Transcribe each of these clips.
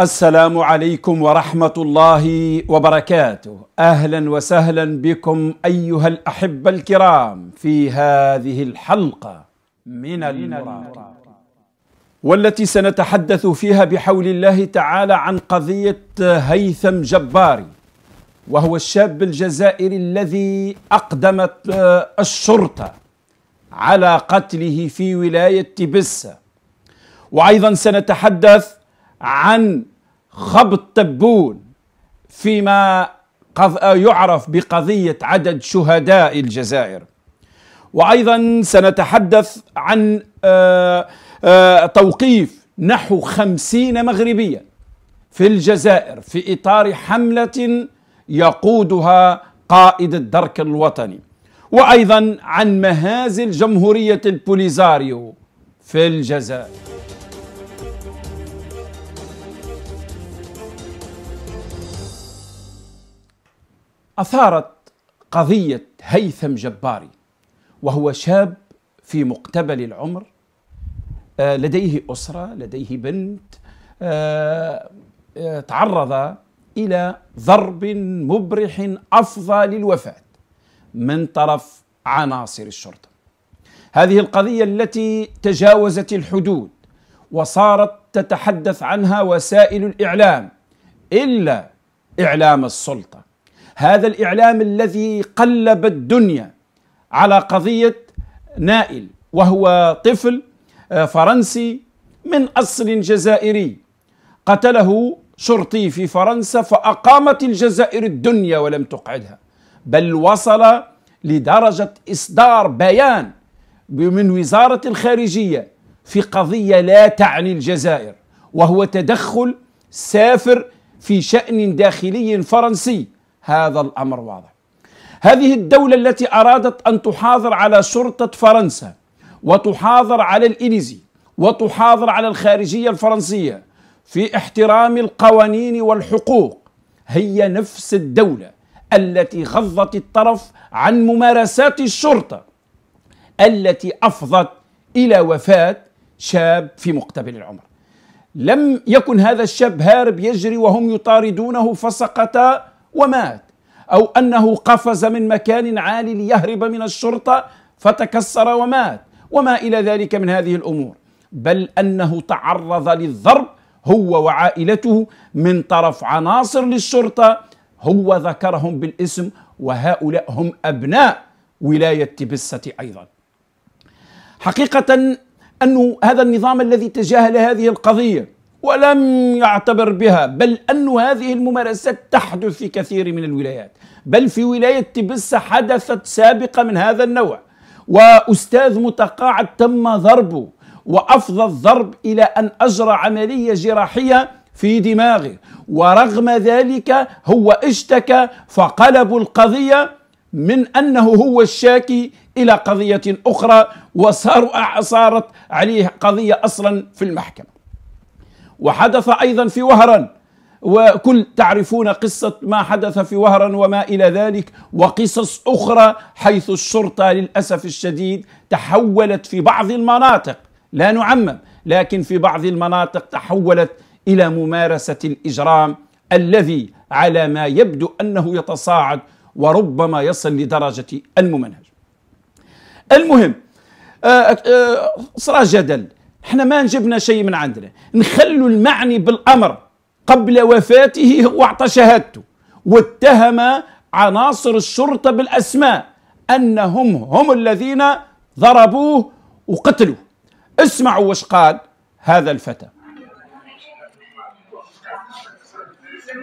السلام عليكم ورحمة الله وبركاته أهلا وسهلا بكم أيها الأحبة الكرام في هذه الحلقة من المراقبة والتي سنتحدث فيها بحول الله تعالى عن قضية هيثم جباري وهو الشاب الجزائري الذي أقدمت الشرطة على قتله في ولاية تبسة وأيضا سنتحدث عن خبط تبون فيما يعرف بقضية عدد شهداء الجزائر وأيضا سنتحدث عن آه، آه، توقيف نحو خمسين مغربيا في الجزائر في إطار حملة يقودها قائد الدرك الوطني وأيضا عن مهازل جمهورية البوليزاريو في الجزائر أثارت قضية هيثم جباري وهو شاب في مقتبل العمر آه، لديه أسرة لديه بنت آه، آه، تعرض إلى ضرب مبرح أفضى للوفاة من طرف عناصر الشرطة هذه القضية التي تجاوزت الحدود وصارت تتحدث عنها وسائل الإعلام إلا إعلام السلطة هذا الإعلام الذي قلب الدنيا على قضية نائل وهو طفل آه، فرنسي من أصل جزائري قتله شرطي في فرنسا فأقامت الجزائر الدنيا ولم تقعدها بل وصل لدرجة إصدار بيان من وزارة الخارجية في قضية لا تعني الجزائر وهو تدخل سافر في شأن داخلي فرنسي هذا الامر واضح. هذه الدوله التي ارادت ان تحاضر على شرطه فرنسا وتحاضر على الاليزي وتحاضر على الخارجيه الفرنسيه في احترام القوانين والحقوق هي نفس الدوله التي غضت الطرف عن ممارسات الشرطه التي افضت الى وفاه شاب في مقتبل العمر. لم يكن هذا الشاب هارب يجري وهم يطاردونه فسقط ومات أو أنه قفز من مكان عالي ليهرب من الشرطة فتكسر ومات وما إلى ذلك من هذه الأمور بل أنه تعرض للضرب هو وعائلته من طرف عناصر للشرطة هو ذكرهم بالاسم وهؤلاء هم أبناء ولاية تبسة أيضا حقيقة أن هذا النظام الذي تجاهل هذه القضية ولم يعتبر بها بل أن هذه الممارسات تحدث في كثير من الولايات بل في ولاية تبسة حدثت سابقة من هذا النوع وأستاذ متقاعد تم ضربه وأفضى الضرب إلى أن أجرى عملية جراحية في دماغه ورغم ذلك هو اشتكى فقلبوا القضية من أنه هو الشاكي إلى قضية أخرى وصارت عليه قضية أصلا في المحكمة وحدث أيضا في وهران وكل تعرفون قصة ما حدث في وهران وما إلى ذلك وقصص أخرى حيث الشرطة للأسف الشديد تحولت في بعض المناطق لا نعمم لكن في بعض المناطق تحولت إلى ممارسة الإجرام الذي على ما يبدو أنه يتصاعد وربما يصل لدرجة الممنهج المهم آه، آه، آه، صار جدل احنا ما جبنا شيء من عندنا نخلوا المعني بالامر قبل وفاته هو اعطى شهادته واتهم عناصر الشرطه بالاسماء انهم هم الذين ضربوه وقتلوه اسمعوا وش قال هذا الفتى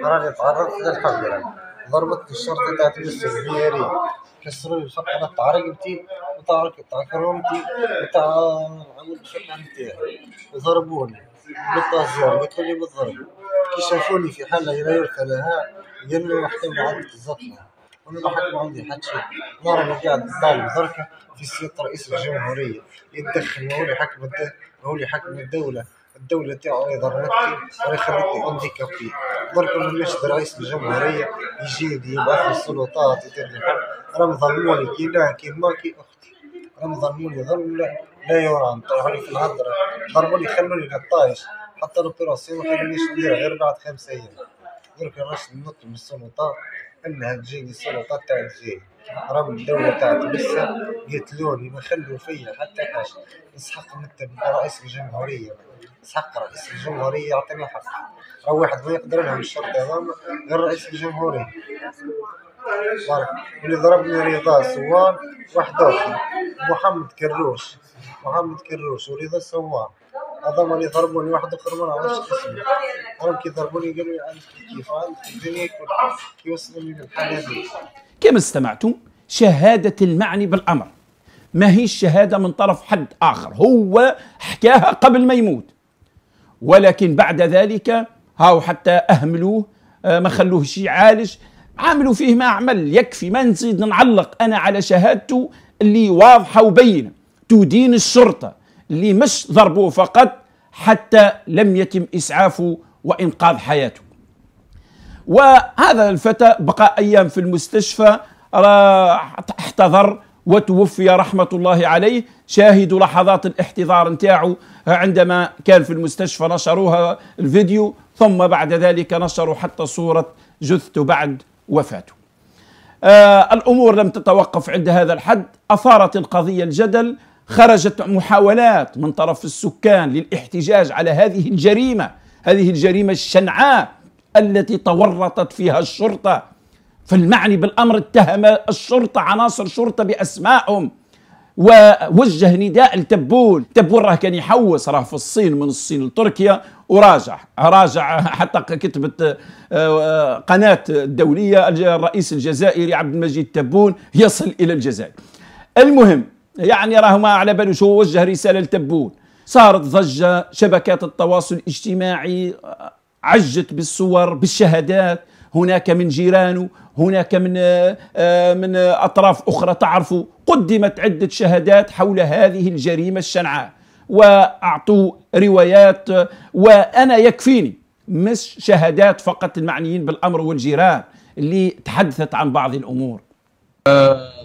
راني تعرضت ضربت الشرطة تعتمس الهياري كسروا الفقرة تعرقبتي كرومتي تعكرمتي وتعامل الفقرة نتاعي ضربوني بالطازور قلت لي بالضرب كي شافوني في حالة لا يرثى لها قالوا لي محكمة عندي الزطلة وانا ما حكم عندي حد شيء ما قاعد الظالم ذركة في سيادة رئيس الجمهورية يتدخل وهو اللي حكم الدولة الدوله تاعو ضرتني وانا خلتني عندي كافي درك ما نمشي رئيس الجمهوريه يجي يبعث السلطات يدير لي راهم ظلموني كي لا ما كي اختي راهم ظلموني ظلم لا يرام طلعوني في الهضره ضربوني خلوني للطايش حتى لوبيراسيون ما خلونيش ندير غير بعد خمس ايام درك رشد نط من السلطات انها تجيني السلطات تاع الجي راهم الدولة تاع تبسة يتلوني ما خلوا فيا حتى حاجة نسحق مكتب رئيس الجمهورية نسحق رئيس الجمهورية يعطيني حق راه واحد ما يقدر لهم الشرطة غير رئيس الجمهورية بارك اللي ضربني رضا سوار واحد اخر محمد كروش محمد كروش ورضا سوار عظمني ضربوني واحد أخر ما نعرفش اسمه ضرب كي ضربوني قالوا لي كيف عندك الدنيا كي وصلني للحالة هذه كما استمعتم شهادة المعني بالأمر ما هي الشهادة من طرف حد آخر هو حكاها قبل ما يموت ولكن بعد ذلك هاو حتى أهملوه آه، ما خلوهش يعالج عاملوا فيه ما عمل يكفي ما نزيد نعلق أنا على شهادته اللي واضحة وبينة تدين الشرطة اللي مش ضربوه فقط حتى لم يتم إسعافه وإنقاذ حياته وهذا الفتى بقى أيام في المستشفى احتضر وتوفي رحمة الله عليه شاهدوا لحظات الاحتضار نتاعو عندما كان في المستشفى نشروها الفيديو ثم بعد ذلك نشروا حتى صورة جثته بعد وفاته آه الأمور لم تتوقف عند هذا الحد أثارت القضية الجدل خرجت محاولات من طرف السكان للاحتجاج على هذه الجريمه هذه الجريمه الشنعاء التي تورطت فيها الشرطه فالمعني بالامر اتهم الشرطه عناصر شرطه باسمائهم ووجه نداء التبول تبول راه كان يحوس راه في الصين من الصين لتركيا وراجع راجع حتى كتبت آه، آه، قناة الدولية الرئيس الجزائري عبد المجيد تبون يصل إلى الجزائر المهم يعني راهما على بالو شو وجه رساله لتبون صارت ضجه شبكات التواصل الاجتماعي آه، عجت بالصور بالشهادات هناك من جيرانه هناك من آه، آه، من اطراف اخرى تعرفه قدمت عده شهادات حول هذه الجريمه الشنعاء واعطوا روايات وانا يكفيني مش شهادات فقط المعنيين بالامر والجيران اللي تحدثت عن بعض الامور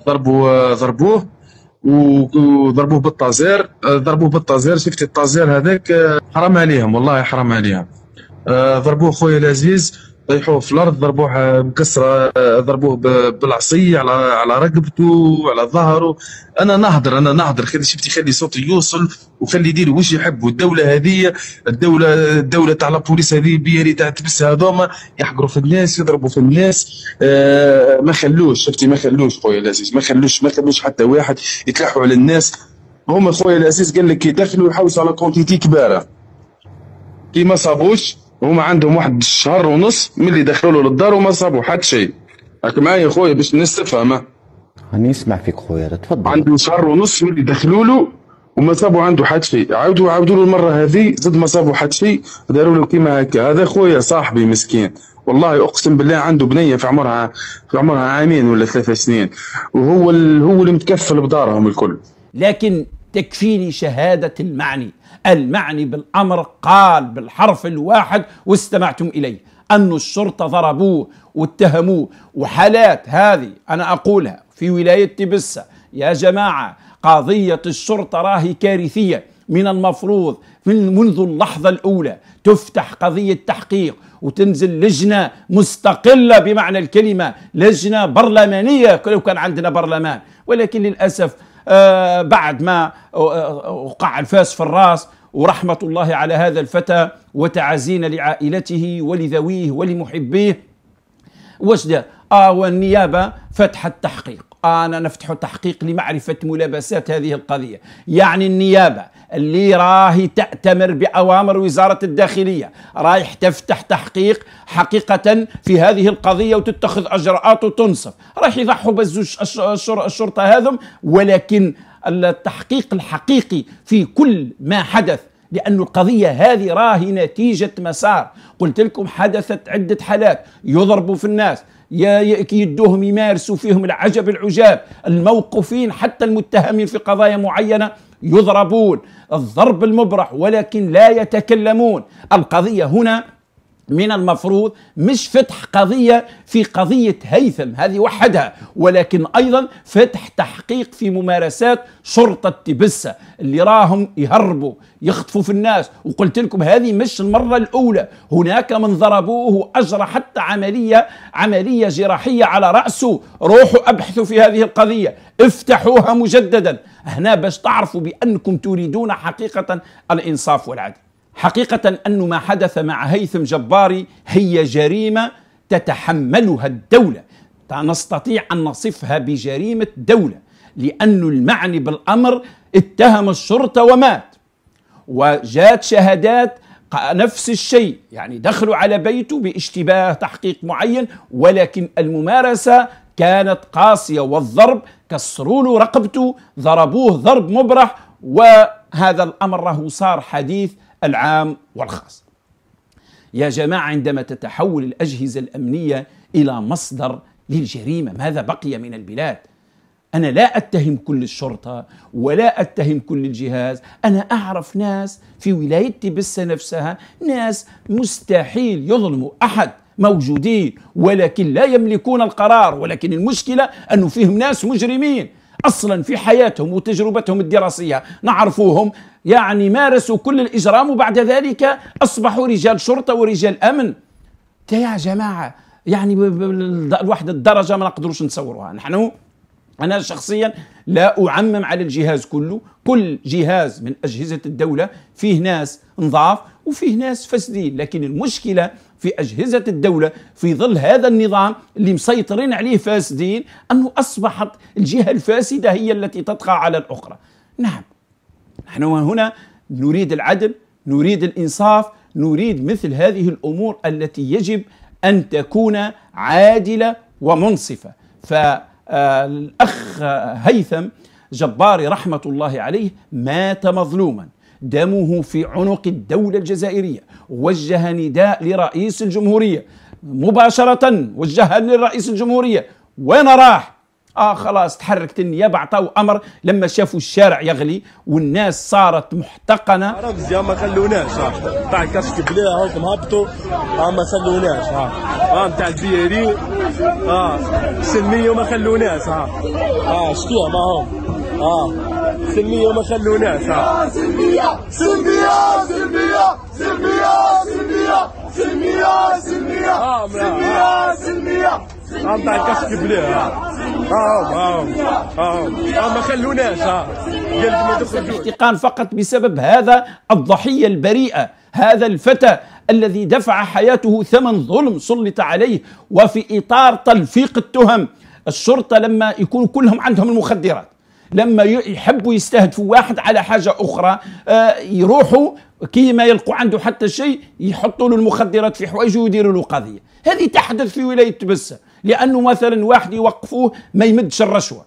ضربوا ضربوه وضربوه بالطازير آه، ضربوه بالطازير شفت الطازير هذاك آه، حرام عليهم والله حرام عليهم آه، ضربوه خويا العزيز طيحوه في الارض ضربوه مكسره ضربوه بالعصي على على رقبته وعلى ظهره انا نهضر انا نهضر خلي شفتي خلي صوتي يوصل وخلي يدير وش يحب والدوله هذه الدوله الدوله تاع البوليس هذه بيري تاع تبس هذوما يحقروا في الناس يضربوا في الناس آه ما خلوش شفتي ما خلوش خويا العزيز ما خلوش ما خلوش حتى واحد يتلحوا على الناس هما خويا العزيز قال لك يدخلوا يحوسوا على كونتيتي كباره كي ما صابوش هما عندهم واحد شهر ونص من اللي دخلوا له للدار وما صابوا حتى شيء راك معايا خويا باش الناس تفهم راني نسمع فيك خويا تفضل عنده شهر ونص من اللي دخلوا له وما صابوا عنده حتى شيء عاودوا عاودوا له المره هذه زاد ما صابوا حتى شيء داروا له كيما هكا هذا خويا صاحبي مسكين والله اقسم بالله عنده بنيه في عمرها في عمرها عامين ولا ثلاثة سنين وهو ال... هو اللي متكفل بدارهم الكل لكن تكفيني شهاده المعني المعني بالأمر قال بالحرف الواحد واستمعتم إليه أن الشرطة ضربوه واتهموه وحالات هذه أنا أقولها في ولاية تبسة يا جماعة قضية الشرطة راهي كارثية من المفروض من منذ اللحظة الأولى تفتح قضية تحقيق وتنزل لجنة مستقلة بمعنى الكلمة لجنة برلمانية لو كان عندنا برلمان ولكن للأسف آه، بعد ما آه، آه، وقع الفاس في الراس ورحمة الله على هذا الفتى وتعزين لعائلته ولذويه ولمحبيه وجد آه والنيابة فتح التحقيق أنا نفتح تحقيق لمعرفة ملابسات هذه القضية يعني النيابة اللي راهي تأتمر بأوامر وزارة الداخلية رايح تفتح تحقيق حقيقة في هذه القضية وتتخذ أجراءات وتنصف رايح يضحوا بزوج الشرطة هذم ولكن التحقيق الحقيقي في كل ما حدث لأن القضية هذه راهي نتيجة مسار قلت لكم حدثت عدة حالات يضربوا في الناس يا يدهم يمارسوا فيهم العجب العجاب الموقوفين حتى المتهمين في قضايا معينة يضربون الضرب المبرح ولكن لا يتكلمون القضية هنا من المفروض مش فتح قضية في قضية هيثم هذه وحدها ولكن أيضا فتح تحقيق في ممارسات شرطة تبسة اللي راهم يهربوا يخطفوا في الناس وقلت لكم هذه مش المرة الأولى هناك من ضربوه أجرى حتى عملية عملية جراحية على رأسه روحوا أبحثوا في هذه القضية افتحوها مجددا هنا باش تعرفوا بأنكم تريدون حقيقة الإنصاف والعدل حقيقة أن ما حدث مع هيثم جباري هي جريمة تتحملها الدولة نستطيع أن نصفها بجريمة دولة لأن المعني بالأمر اتهم الشرطة ومات وجات شهادات نفس الشيء يعني دخلوا على بيته باشتباه تحقيق معين ولكن الممارسة كانت قاسية والضرب كسروا له رقبته ضربوه ضرب مبرح وهذا الأمر له صار حديث العام والخاص يا جماعة عندما تتحول الأجهزة الأمنية إلى مصدر للجريمة ماذا بقي من البلاد أنا لا أتهم كل الشرطة ولا أتهم كل الجهاز أنا أعرف ناس في ولاية تبسة نفسها ناس مستحيل يظلموا أحد موجودين ولكن لا يملكون القرار ولكن المشكلة أنه فيهم ناس مجرمين أصلا في حياتهم وتجربتهم الدراسية نعرفوهم يعني مارسوا كل الإجرام وبعد ذلك أصبحوا رجال شرطة ورجال أمن يا جماعة يعني لواحد الدرجة ما نقدروش نصوروها نحن أنا شخصيا لا أعمم على الجهاز كله كل جهاز من أجهزة الدولة فيه ناس نظاف وفيه ناس فاسدين لكن المشكلة في أجهزة الدولة في ظل هذا النظام اللي مسيطرين عليه فاسدين أنه أصبحت الجهة الفاسدة هي التي تطغى على الأخرى نعم نحن هنا نريد العدل نريد الإنصاف نريد مثل هذه الأمور التي يجب أن تكون عادلة ومنصفة فالأخ هيثم جباري رحمة الله عليه مات مظلوما دمه في عنق الدولة الجزائرية وجه نداء لرئيس الجمهورية مباشرة وجهها لرئيس الجمهورية وين راح اه خلاص تحركت النيابه عطاو امر لما شافوا الشارع يغلي والناس صارت محتقنه رمز يا ما خلوناش تاع كاسك بلا هاكم هبطوا اه ما خلوناش اه تاع البيري اه سلميه وما خلوناش اه اه شتيها معاهم اه سلمية آه، ما خلوناش سلمية سلمية سلمية سلمية سلمية سلمية سلمية سلمية سلمية عم تعكس قبلها هاهم هاهم هاهم آه، آه، ما خلوناش قالك ما احتقان فقط بسبب هذا الضحية البريئة هذا الفتى الذي دفع حياته ثمن ظلم سلط عليه وفي إطار تلفيق التهم الشرطة لما يكون كلهم عندهم المخدرات لما يحبوا يستهدفوا واحد على حاجه اخرى آه، يروحوا كي ما يلقوا عنده حتى شيء يحطوا له المخدرات في حوايجه ويديروا له قضيه هذه تحدث في ولايه تبسه لانه مثلا واحد يوقفوه ما يمدش الرشوه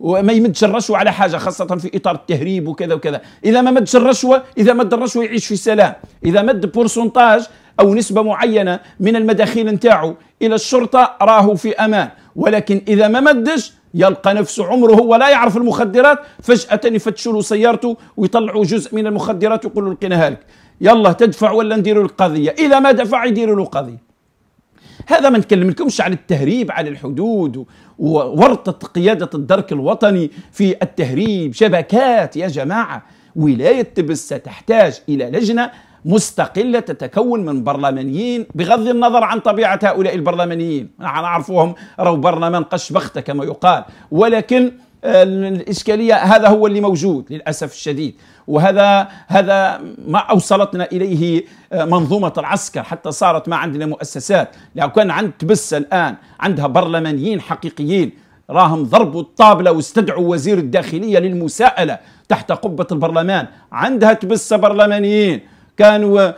وما يمدش الرشوة على حاجة خاصة في إطار التهريب وكذا وكذا إذا ما مدش الرشوة إذا مد الرشوة يعيش في سلام إذا مد بورسنتاج أو نسبة معينة من المداخيل نتاعو إلى الشرطة راهو في أمان ولكن إذا ما مدش يلقى نفسه عمره ولا يعرف المخدرات فجأة يفتشوا له سيارته ويطلعوا جزء من المخدرات ويقولوا له لقيناها لك يلا تدفع ولا نديروا القضية إذا ما دفع يديروا له قضية هذا ما لكمش على التهريب على الحدود وورطة قيادة الدرك الوطني في التهريب شبكات يا جماعة ولاية تبس تحتاج إلى لجنة مستقلة تتكون من برلمانيين بغض النظر عن طبيعة هؤلاء البرلمانيين نحن نعرفوهم راهو برلمان قش بخته كما يقال ولكن آه، الإشكالية هذا هو اللي موجود للأسف الشديد وهذا هذا ما أوصلتنا إليه آه، منظومة العسكر حتى صارت ما عندنا مؤسسات لو كان عند تبس الآن عندها برلمانيين حقيقيين راهم ضربوا الطابلة واستدعوا وزير الداخلية للمساءلة تحت قبة البرلمان عندها تبس برلمانيين كانوا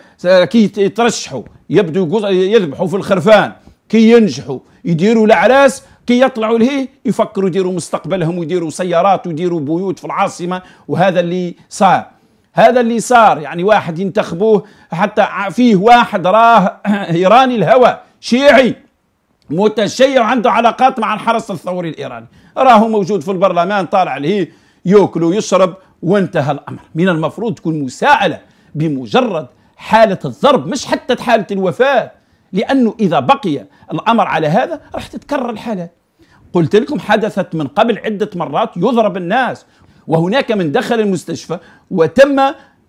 كي يترشحوا يبدو يذبحوا في الخرفان كي ينجحوا يديروا الأعراس كي يطلعوا له يفكروا يديروا مستقبلهم ويديروا سيارات ويديروا بيوت في العاصمة وهذا اللي صار هذا اللي صار يعني واحد ينتخبوه حتى فيه واحد راه إيراني الهوى شيعي متشيع عنده علاقات مع الحرس الثوري الإيراني راهو موجود في البرلمان طالع له يأكل ويشرب وانتهى الأمر من المفروض تكون مساءلة بمجرد حالة الضرب مش حتى حالة الوفاة لأنه إذا بقي الأمر على هذا راح تتكرر الحالات قلت لكم حدثت من قبل عدة مرات يضرب الناس وهناك من دخل المستشفى وتم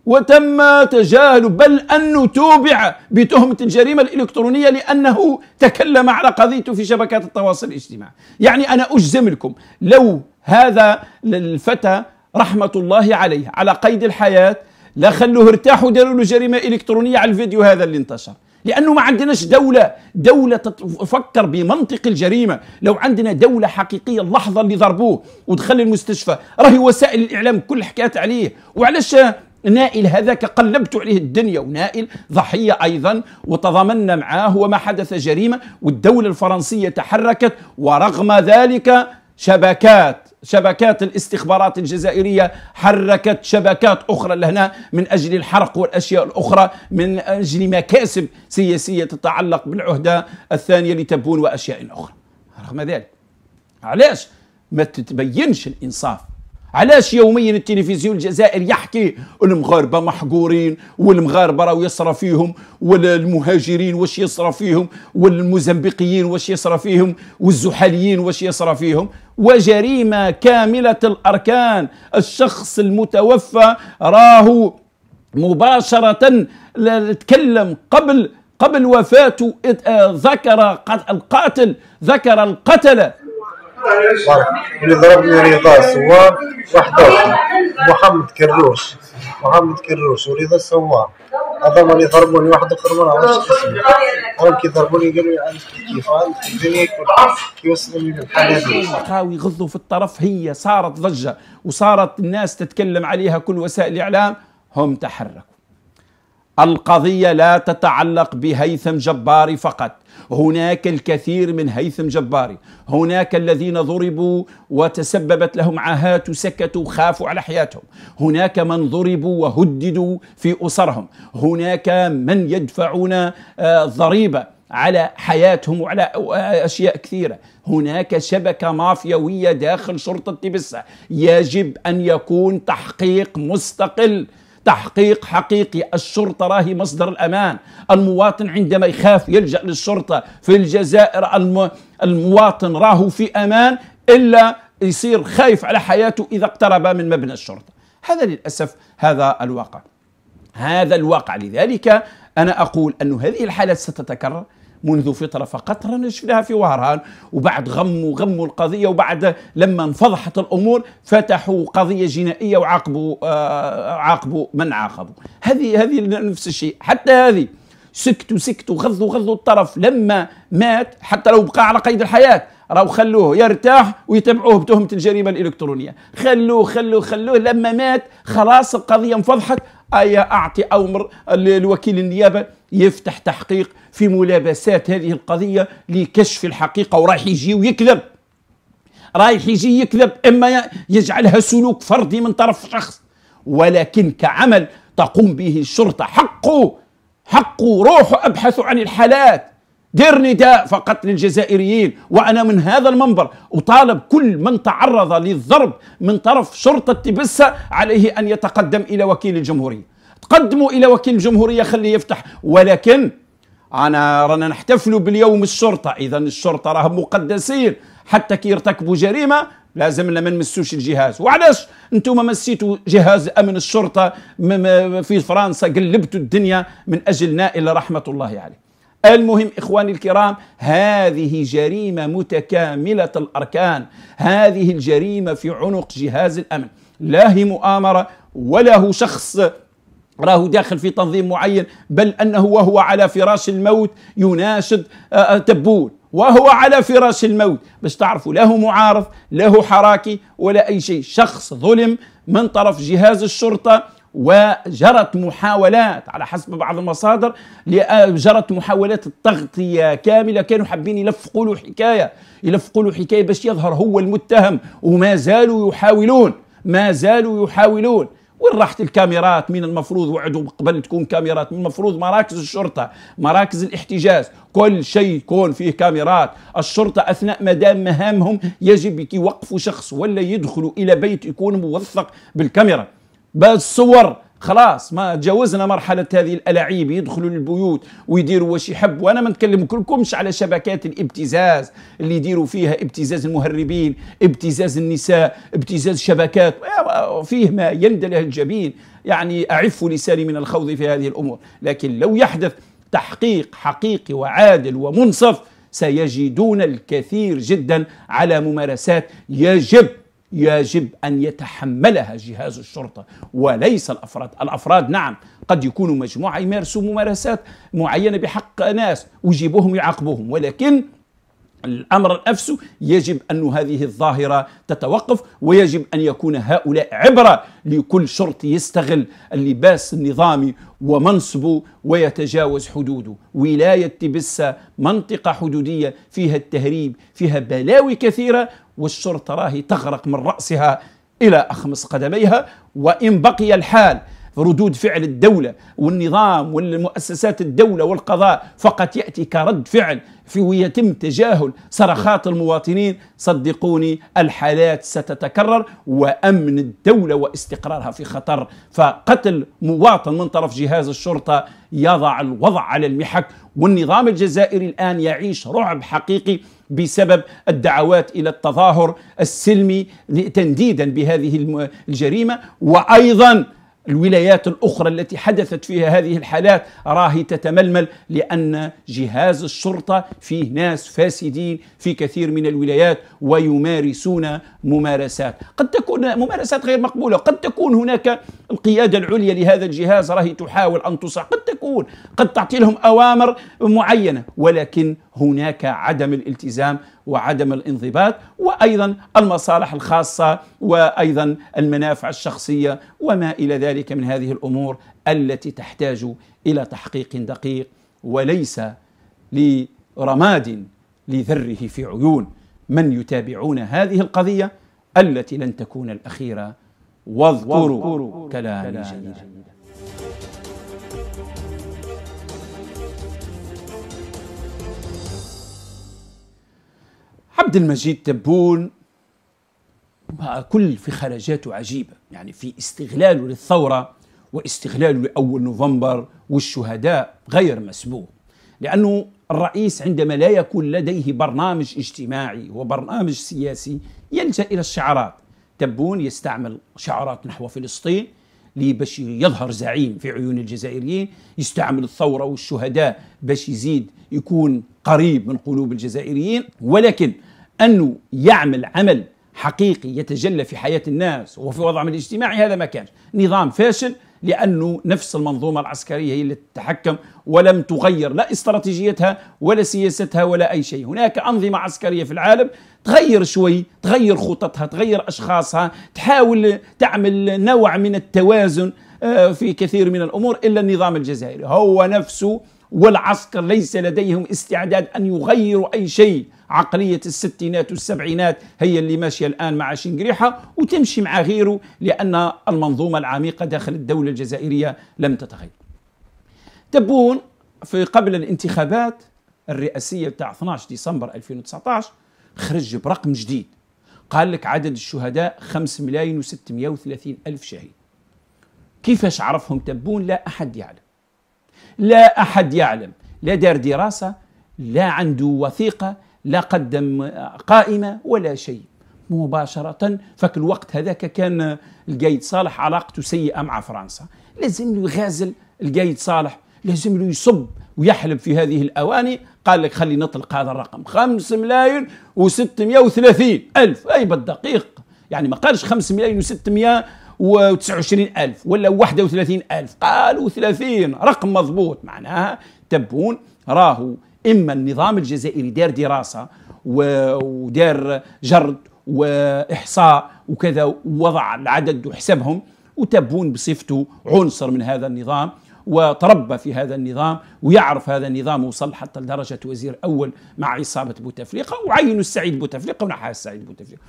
وتم تجاهله بل أنه توبع بتهمة الجريمة الإلكترونية لأنه تكلم على قضيته في شبكات التواصل الاجتماعي يعني أنا أجزم لكم لو هذا الفتى رحمة الله عليه على قيد الحياة لا خلوه ارتاح وداروا له جريمه الكترونيه على الفيديو هذا اللي انتشر لانه ما عندناش دوله دوله تفكر بمنطق الجريمه لو عندنا دوله حقيقيه اللحظه اللي ضربوه ودخل المستشفى راهي وسائل الاعلام كل حكات عليه وعلاش نائل هذاك قلبت عليه الدنيا ونائل ضحية أيضا وتضامنا معاه وما حدث جريمة والدولة الفرنسية تحركت ورغم ذلك شبكات شبكات الاستخبارات الجزائرية حركت شبكات أخرى لهنا من أجل الحرق والأشياء الأخرى من أجل مكاسب سياسية تتعلق بالعهدة الثانية لتبون وأشياء أخرى رغم ذلك علاش ما تتبينش الإنصاف علاش يوميا التلفزيون الجزائري يحكي المغاربه محقورين والمغاربه راهو يصرى فيهم والمهاجرين واش يصرى فيهم والموزمبيقيين واش يصرى فيهم والزحاليين واش يصرى فيهم وجريمه كامله الاركان الشخص المتوفى راهو مباشره تكلم قبل قبل وفاته آه، ذكر القاتل ذكر القتله اللي ضربني رضا السوار وحده محمد كروش محمد كروش ورضا السوار هذا اللي ضربوني واحد اخر مره نعرفش اسمه راهم كي ضربوني قالوا لي عندك كيف عندك الدنيا كي وصلوني للحاله هذه القهاوي في الطرف هي صارت ضجه وصارت الناس تتكلم عليها كل وسائل الاعلام هم تحركوا القضية لا تتعلق بهيثم جباري فقط هناك الكثير من هيثم جباري هناك الذين ضربوا وتسببت لهم عاهات وسكتوا وخافوا على حياتهم هناك من ضربوا وهددوا في أسرهم هناك من يدفعون آه، ضريبة على حياتهم وعلى آه، أشياء كثيرة هناك شبكة مافيوية داخل شرطة تبسة يجب أن يكون تحقيق مستقل تحقيق حقيقي الشرطة راهي مصدر الأمان المواطن عندما يخاف يلجأ للشرطة في الجزائر المواطن راهو في أمان إلا يصير خايف على حياته إذا اقترب من مبنى الشرطة هذا للأسف هذا الواقع هذا الواقع لذلك أنا أقول أن هذه الحالات ستتكرر منذ فتره فقط رانا شفناها في وهران وبعد غموا غموا القضيه وبعد لما انفضحت الامور فتحوا قضيه جنائيه وعاقبوا آه عاقبوا من عاقبوا هذه هذه نفس الشيء حتى هذه سكتوا سكتوا غضوا غضوا الطرف لما مات حتى لو بقى على قيد الحياه راهو خلوه يرتاح ويتبعوه بتهمه الجريمه الالكترونيه خلوه خلوه خلوه لما مات خلاص القضيه انفضحت أي أعطي أمر الوكيل النيابة يفتح تحقيق في ملابسات هذه القضية لكشف الحقيقة ورايح يجي ويكذب رايح يجي يكذب إما يجعلها سلوك فردي من طرف شخص ولكن كعمل تقوم به الشرطة حقه حقه روحوا ابحثوا عن الحالات دير نداء فقط للجزائريين وأنا من هذا المنبر أطالب كل من تعرض للضرب من طرف شرطة تبسة عليه أن يتقدم إلى وكيل الجمهورية تقدموا إلى وكيل الجمهورية خليه يفتح ولكن أنا رانا نحتفلوا باليوم الشرطة إذا الشرطة راهم مقدسين حتى كي يرتكبوا جريمة لازم لما ما نمسوش الجهاز وعلاش انتم مسيتوا جهاز امن الشرطه في فرنسا قلبتوا الدنيا من اجل نائل رحمه الله عليه المهم إخواني الكرام هذه جريمة متكاملة الأركان هذه الجريمة في عنق جهاز الأمن لا هي مؤامرة ولا هو شخص راه داخل في تنظيم معين بل أنه وهو على فراش الموت يناشد آه، آه، تبون وهو على فراش الموت باش تعرفوا له معارض له حراكي ولا أي شيء شخص ظلم من طرف جهاز الشرطة وجرت محاولات على حسب بعض المصادر جرت محاولات التغطية كاملة كانوا حابين يلفقوا له حكاية يلفقوا له حكاية باش يظهر هو المتهم وما زالوا يحاولون ما زالوا يحاولون وين راحت الكاميرات من المفروض وعدوا قبل تكون كاميرات من المفروض مراكز الشرطة مراكز الاحتجاز كل شيء يكون فيه كاميرات الشرطة أثناء مدام مهامهم يجب يوقفوا شخص ولا يدخلوا إلى بيت يكون موثق بالكاميرا بالصور خلاص ما تجاوزنا مرحله هذه الالاعيب يدخلوا للبيوت ويديروا واش يحب وانا ما كلكمش على شبكات الابتزاز اللي يديروا فيها ابتزاز المهربين ابتزاز النساء ابتزاز شبكات فيه ما يندله الجبين يعني اعف لساني من الخوض في هذه الامور لكن لو يحدث تحقيق حقيقي وعادل ومنصف سيجدون الكثير جدا على ممارسات يجب يجب أن يتحملها جهاز الشرطة وليس الأفراد الأفراد نعم قد يكونوا مجموعة يمارسوا ممارسات معينة بحق ناس ويجيبوهم يعاقبوهم ولكن الأمر نفسه يجب أن هذه الظاهرة تتوقف ويجب أن يكون هؤلاء عبرة لكل شرطي يستغل اللباس النظامي ومنصبه ويتجاوز حدوده ولاية تبسة منطقة حدودية فيها التهريب فيها بلاوي كثيرة والشرطة راهي تغرق من رأسها إلى أخمص قدميها وإن بقي الحال ردود فعل الدولة والنظام والمؤسسات الدولة والقضاء فقط يأتي كرد فعل في ويتم تجاهل صرخات المواطنين صدقوني الحالات ستتكرر وأمن الدولة واستقرارها في خطر فقتل مواطن من طرف جهاز الشرطة يضع الوضع على المحك والنظام الجزائري الآن يعيش رعب حقيقي بسبب الدعوات الى التظاهر السلمي تنديدا بهذه الجريمه وايضا الولايات الأخرى التي حدثت فيها هذه الحالات راهي تتململ لأن جهاز الشرطة فيه ناس فاسدين في كثير من الولايات ويمارسون ممارسات قد تكون ممارسات غير مقبولة قد تكون هناك القيادة العليا لهذا الجهاز راهي تحاول أن تصع قد تكون قد تعطي لهم أوامر معينة ولكن هناك عدم الالتزام وعدم الانضباط وايضا المصالح الخاصه وايضا المنافع الشخصيه وما الى ذلك من هذه الامور التي تحتاج الى تحقيق دقيق وليس لرماد لذره في عيون من يتابعون هذه القضيه التي لن تكون الاخيره واذكروا كلامي جميل عبد المجيد تبون مع كل في خرجاته عجيبة يعني في استغلاله للثورة واستغلاله لأول نوفمبر والشهداء غير مسبوق لأنه الرئيس عندما لا يكون لديه برنامج اجتماعي وبرنامج سياسي يلجأ إلى الشعارات تبون يستعمل شعارات نحو فلسطين لباش يظهر زعيم في عيون الجزائريين يستعمل الثورة والشهداء باش يزيد يكون قريب من قلوب الجزائريين ولكن أنه يعمل عمل حقيقي يتجلى في حياة الناس وفي وضعهم الاجتماعي هذا ما كانش نظام فاشل لأنه نفس المنظومة العسكرية هي اللي تتحكم ولم تغير لا استراتيجيتها ولا سياستها ولا أي شيء هناك أنظمة عسكرية في العالم تغير شوي تغير خططها تغير أشخاصها تحاول تعمل نوع من التوازن آه، في كثير من الأمور إلا النظام الجزائري هو نفسه والعسكر ليس لديهم استعداد أن يغيروا أي شيء عقلية الستينات والسبعينات هي اللي ماشية الآن مع شنقريحة وتمشي مع غيره لأن المنظومة العميقة داخل الدولة الجزائرية لم تتغير تبون في قبل الانتخابات الرئاسية بتاع 12 ديسمبر 2019 خرج برقم جديد قال لك عدد الشهداء 5 ملايين و630 ألف شهيد كيفاش عرفهم تبون لا أحد يعلم لا أحد يعلم لا دار دراسة لا عنده وثيقة لا قدم قائمة ولا شيء مباشرة فك الوقت هذاك كان القايد صالح علاقته سيئة مع فرنسا لازم له يغازل القايد صالح لازم له يصب ويحلب في هذه الأواني قال لك خلي نطلق هذا الرقم 5 ملايين و وثلاثين ألف أي بالدقيق يعني ما قالش 5 ملايين و600 و29000 ولا 31000 قالوا 30 رقم مضبوط معناها تبون راهو اما النظام الجزائري دار دراسه ودار جرد واحصاء وكذا ووضع العدد وحسبهم وتبون بصفته عنصر من هذا النظام وتربى في هذا النظام ويعرف هذا النظام وصل حتى لدرجة وزير أول مع عصابة بوتفليقة وعينوا السعيد بوتفليقة ونحى السعيد بوتفليقة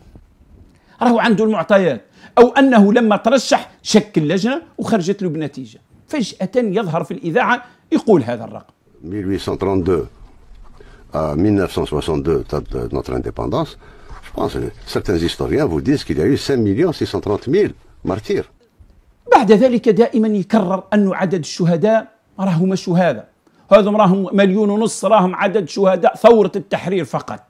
راهو عنده المعطيات أو أنه لما ترشح شكل لجنة وخرجت له بنتيجة فجأة يظهر في الإذاعة يقول هذا الرقم 1832 à 1962, نوتر انديبندونس notre indépendance, je pense que certains historiens vous disent qu'il y a eu 5 630 000 martyrs. بعد ذلك دائما يكرر أن عدد الشهداء راهم شهادة هذم راهم مليون ونص راهم عدد شهداء ثورة التحرير فقط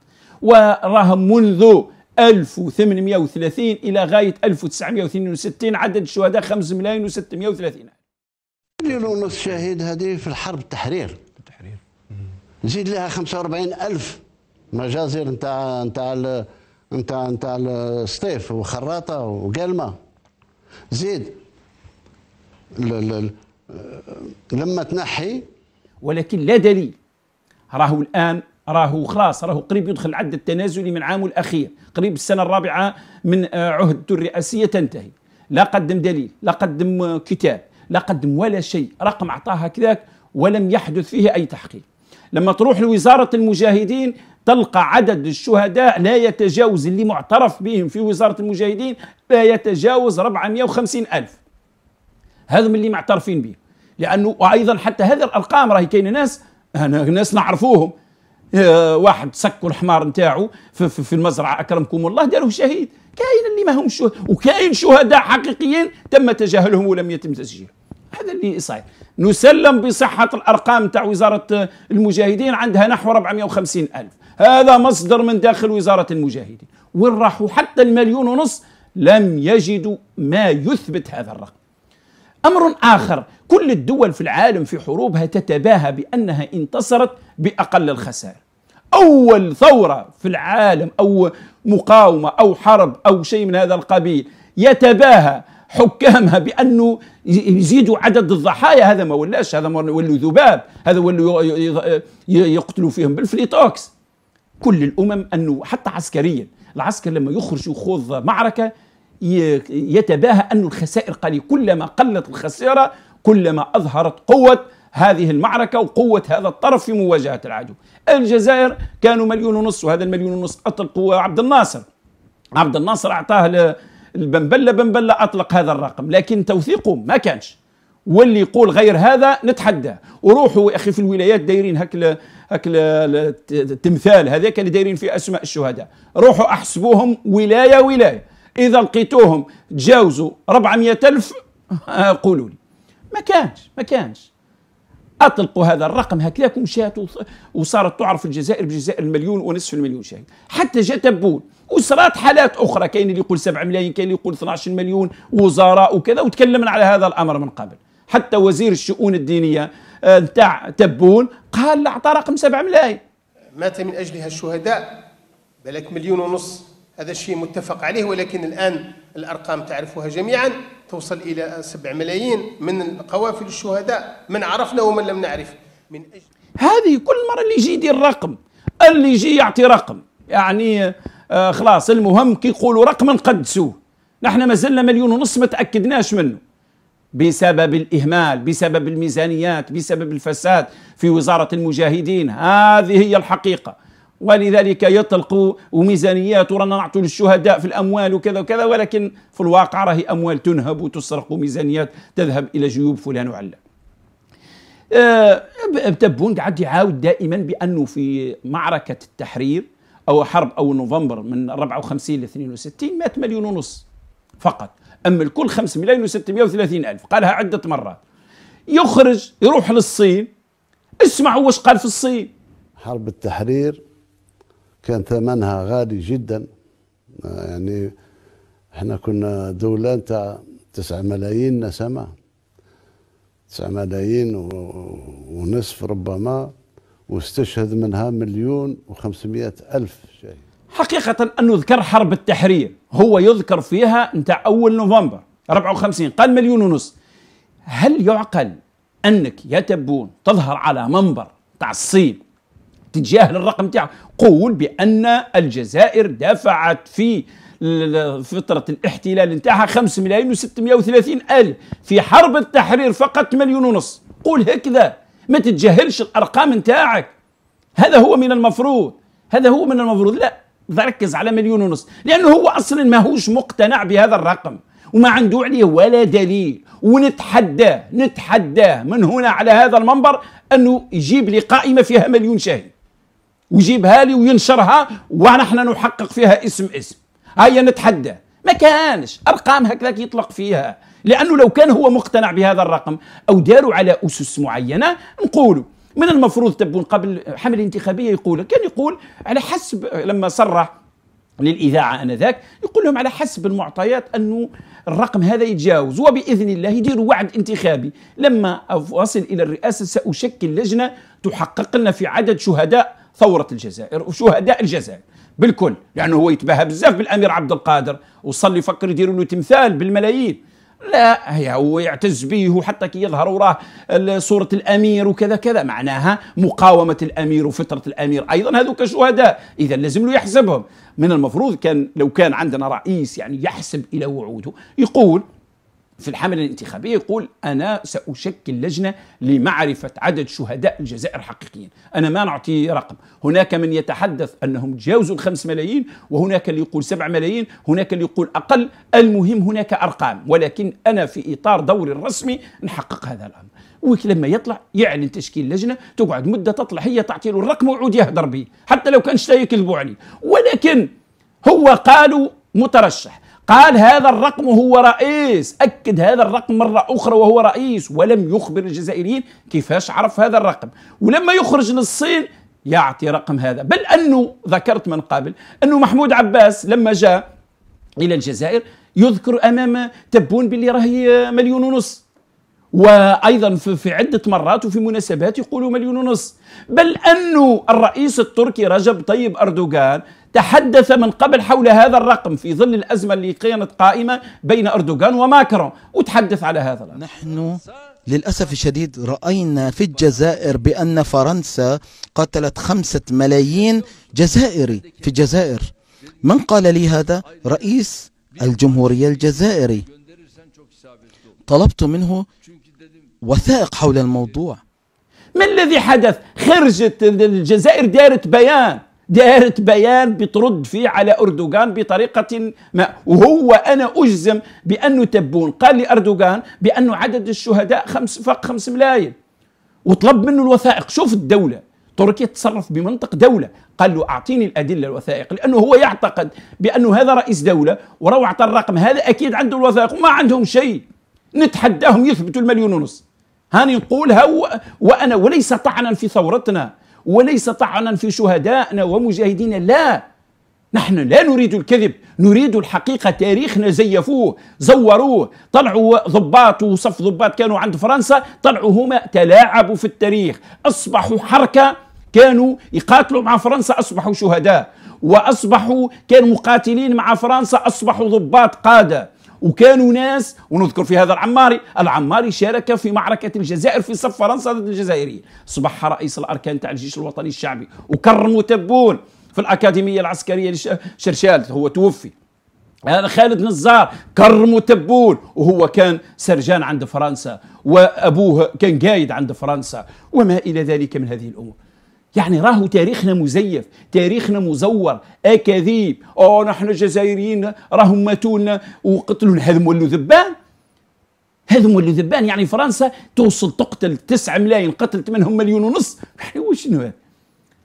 وراهم منذ 1830 إلى غاية 1962 عدد الشهداء 5 ملايين و630 مليون ونص شهيد هذه في الحرب التحرير التحرير نزيد لها 45 ألف مجازر نتاع نتاع نتاع نتاع سطيف وخراطة وقلمة زيد لما تنحي ولكن لا دليل راهو الآن راهو خلاص راهو قريب يدخل العد التنازلي من عامه الاخير قريب السنه الرابعه من آه، عهدته الرئاسيه تنتهي لا قدم دليل لا قدم آه، كتاب لا قدم ولا شيء رقم اعطاه هكذاك ولم يحدث فيه اي تحقيق لما تروح لوزاره المجاهدين تلقى عدد الشهداء لا يتجاوز اللي معترف بهم في وزاره المجاهدين لا يتجاوز 450 الف هذم اللي معترفين به لانه وايضا حتى هذه الارقام راهي كاين ناس انا آه، ناس نعرفوهم آه، واحد سكوا الحمار نتاعو في, في, في المزرعه اكرمكم الله داروه شهيد كاين اللي ما هم شهداء وكاين شهداء حقيقيين تم تجاهلهم ولم يتم تسجيلهم هذا اللي صاير نسلم بصحة الأرقام تاع وزارة المجاهدين عندها نحو 450 ألف هذا مصدر من داخل وزارة المجاهدين وين راحوا حتى المليون ونص لم يجدوا ما يثبت هذا الرقم أمر آخر كل الدول في العالم في حروبها تتباهى بأنها انتصرت بأقل الخسائر أول ثورة في العالم أو مقاومة أو حرب أو شيء من هذا القبيل يتباهى حكامها بانه يزيدوا عدد الضحايا هذا ما ولاش هذا ما ولوا ذباب هذا ولوا يقتلوا فيهم بالفليتوكس كل الامم انه حتى عسكريا العسكر لما يخرج يخوض معركه يتباهى انه الخسائر قليله كلما قلت الخساره كلما اظهرت قوه هذه المعركة وقوة هذا الطرف في مواجهة العدو الجزائر كانوا مليون ونص وهذا المليون ونص أطلقوا عبد الناصر عبد الناصر أعطاه البنبلة بنبلة أطلق هذا الرقم لكن توثيقه ما كانش واللي يقول غير هذا نتحدى وروحوا اخي في الولايات دايرين هك هك التمثال هذاك اللي دايرين فيه اسماء الشهداء روحوا احسبوهم ولايه ولايه اذا لقيتوهم تجاوزوا 400 الف آه، قولوا لي ما كانش ما كانش اطلقوا هذا الرقم هكذاك ومشات وصارت تعرف الجزائر بجزائر المليون ونصف المليون شاهد حتى جاء تبون وصارت حالات اخرى كاين اللي يقول 7 ملايين كاين اللي يقول 12 مليون وزراء وكذا وتكلمنا على هذا الامر من قبل حتى وزير الشؤون الدينيه نتاع آه، تبون قال اعطى رقم 7 ملايين مات من اجلها الشهداء بلك مليون ونص هذا الشيء متفق عليه ولكن الآن الأرقام تعرفها جميعا توصل إلى 7 ملايين من قوافل الشهداء من عرفنا ومن لم نعرف من أجل هذه كل مرة اللي يجي يدير رقم اللي يجي يعطي رقم يعني آه خلاص المهم كي يقولوا رقم نقدسوه نحن ما زلنا مليون ونص ما تأكدناش منه بسبب الإهمال بسبب الميزانيات بسبب الفساد في وزارة المجاهدين هذه هي الحقيقة ولذلك يطلقوا وميزانيات ورانا نعطوا للشهداء في الاموال وكذا وكذا ولكن في الواقع راهي اموال تنهب وتسرق وميزانيات تذهب الى جيوب فلان وعلا. آه، تبون قاعد يعاود دائما بانه في معركه التحرير او حرب او نوفمبر من 54 ل 62 مات مليون ونص فقط اما الكل 5 ملايين و630 الف قالها عده مرات يخرج يروح للصين اسمعوا واش قال في الصين حرب التحرير كان ثمنها غالي جدا آه، يعني احنا كنا دولة تاع تسعة ملايين نسمة تسعة ملايين ونصف ربما واستشهد منها مليون وخمسمائة ألف شيء حقيقة أن يذكر حرب التحرير هو يذكر فيها نتاع أول نوفمبر 54 قال مليون ونص هل يعقل أنك يا تبون تظهر على منبر تاع الصين تتجاهل الرقم تاعه قول بان الجزائر دفعت في فترة الاحتلال نتاعها 5 ملايين و630 ألف في حرب التحرير فقط مليون ونص قول هكذا ما تتجاهلش الأرقام نتاعك هذا هو من المفروض هذا هو من المفروض لا ركز على مليون ونص لأنه هو أصلا ماهوش مقتنع بهذا الرقم وما عنده عليه ولا دليل ونتحداه نتحداه من هنا على هذا المنبر أنه يجيب لي قائمة فيها مليون شاهد ويجيبها لي وينشرها ونحن نحقق فيها اسم اسم هيا نتحدى ما كانش ارقام هكذاك يطلق فيها لانه لو كان هو مقتنع بهذا الرقم او داروا على اسس معينه نقولوا من المفروض تبون قبل حمله انتخابيه يقول كان يقول على حسب لما صرح للاذاعه انذاك يقول لهم على حسب المعطيات انه الرقم هذا يتجاوز وباذن الله يديروا وعد انتخابي لما اصل الى الرئاسه ساشكل لجنه تحقق لنا في عدد شهداء ثوره الجزائر وشهداء الجزائر بالكل لانه هو يتباهى بزاف بالامير عبد القادر وصل يفكر يدير له تمثال بالملايين لا هي هو يعتز به وحتى كي يظهر وراه صورة الأمير وكذا كذا معناها مقاومة الأمير وفترة الأمير أيضا هذوك شهداء إذا لازم له يحسبهم من المفروض كان لو كان عندنا رئيس يعني يحسب إلى وعوده يقول في الحملة الانتخابية يقول أنا سأشكل لجنة لمعرفة عدد شهداء الجزائر حقيقيا أنا ما نعطي رقم هناك من يتحدث أنهم تجاوزوا الخمس ملايين وهناك اللي يقول سبع ملايين هناك اللي يقول أقل المهم هناك أرقام ولكن أنا في إطار دوري الرسمي نحقق هذا الأمر ولما يطلع يعلن تشكيل لجنه تقعد مده تطلع هي تعطي له الرقم ويعود يهدر به حتى لو كان شتا يكذبوا عليه ولكن هو قالوا مترشح قال هذا الرقم هو رئيس أكد هذا الرقم مرة أخرى وهو رئيس ولم يخبر الجزائريين كيفاش عرف هذا الرقم ولما يخرج للصين يعطي رقم هذا بل أنه ذكرت من قبل أنه محمود عباس لما جاء إلى الجزائر يذكر أمام تبون باللي راهي مليون ونص وايضا في عده مرات وفي مناسبات يقولوا مليون ونص بل انه الرئيس التركي رجب طيب اردوغان تحدث من قبل حول هذا الرقم في ظل الأزمة اللي كانت قائمة بين أردوغان وماكرون وتحدث على هذا الرقم. نحن للأسف الشديد رأينا في الجزائر بأن فرنسا قتلت خمسة ملايين جزائري في الجزائر من قال لي هذا؟ رئيس الجمهورية الجزائري طلبت منه وثائق حول الموضوع ما الذي حدث؟ خرجت الجزائر دارت بيان دارت بيان بترد فيه على أردوغان بطريقة ما وهو أنا أجزم بأنه تبون قال لأردوغان بأنه عدد الشهداء خمس فوق خمس ملايين وطلب منه الوثائق شوف الدولة تركيا تتصرف بمنطق دولة قال له أعطيني الأدلة الوثائق لأنه هو يعتقد بأنه هذا رئيس دولة وروعة الرقم هذا أكيد عنده الوثائق وما عندهم شيء نتحداهم يثبتوا المليون ونص هاني نقولها وأنا وليس طعنا في ثورتنا وليس طعنا في شهدائنا ومجاهدينا لا نحن لا نريد الكذب نريد الحقيقة تاريخنا زيفوه زوروه طلعوا ضباط وصف ضباط كانوا عند فرنسا طلعوا هما تلاعبوا في التاريخ أصبحوا حركة كانوا يقاتلوا مع فرنسا أصبحوا شهداء وأصبحوا كانوا مقاتلين مع فرنسا أصبحوا ضباط قادة وكانوا ناس ونذكر في هذا العماري العماري شارك في معركة الجزائر في صف فرنسا ضد الجزائريين أصبح رئيس الأركان تاع الجيش الوطني الشعبي وكرموا تبون في الأكاديمية العسكرية لشرشال هو توفي هذا خالد نزار كرم تبون وهو كان سرجان عند فرنسا وأبوه كان قايد عند فرنسا وما إلى ذلك من هذه الأمور يعني راهو تاريخنا مزيف تاريخنا مزور اكاذيب او نحن الجزائريين راهم ماتونا وقتلوا هذم ولو ذبان هذم ولو ذبان يعني فرنسا توصل تقتل 9 ملايين قتلت منهم مليون ونص وشنو هذا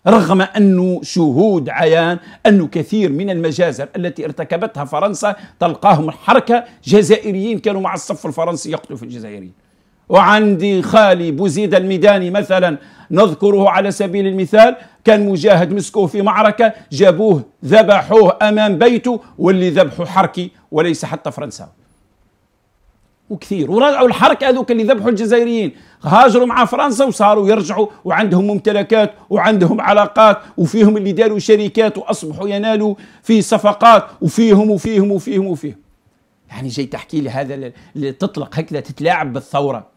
رغم أنه شهود عيان أنه كثير من المجازر التي ارتكبتها فرنسا تلقاهم الحركة جزائريين كانوا مع الصف الفرنسي يقتلوا في الجزائريين وعندي خالي بوزيد الميداني مثلا نذكره على سبيل المثال كان مجاهد مسكوه في معركة جابوه ذبحوه أمام بيته واللي ذبحوا حركي وليس حتى فرنساوي وكثير ورجعوا الحركة هذوك اللي ذبحوا الجزائريين هاجروا مع فرنسا وصاروا يرجعوا وعندهم ممتلكات وعندهم علاقات وفيهم اللي داروا شركات واصبحوا ينالوا في صفقات وفيهم وفيهم وفيهم وفيهم يعني جاي تحكي لي هذا تطلق هكذا تتلاعب بالثوره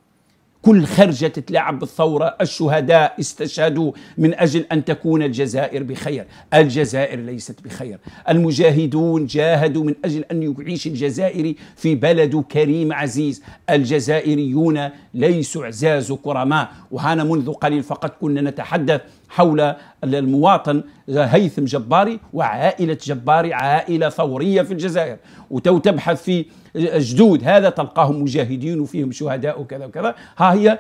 كل خرجة تتلعب بالثورة الشهداء استشهدوا من أجل أن تكون الجزائر بخير الجزائر ليست بخير المجاهدون جاهدوا من أجل أن يعيش الجزائري في بلده كريم عزيز الجزائريون ليسوا عزاز كرماء وهنا منذ قليل فقط كنا نتحدث حول المواطن هيثم جباري وعائلة جباري عائلة ثورية في الجزائر وتو تبحث في جدود هذا تلقاهم مجاهدين وفيهم شهداء وكذا وكذا ها هي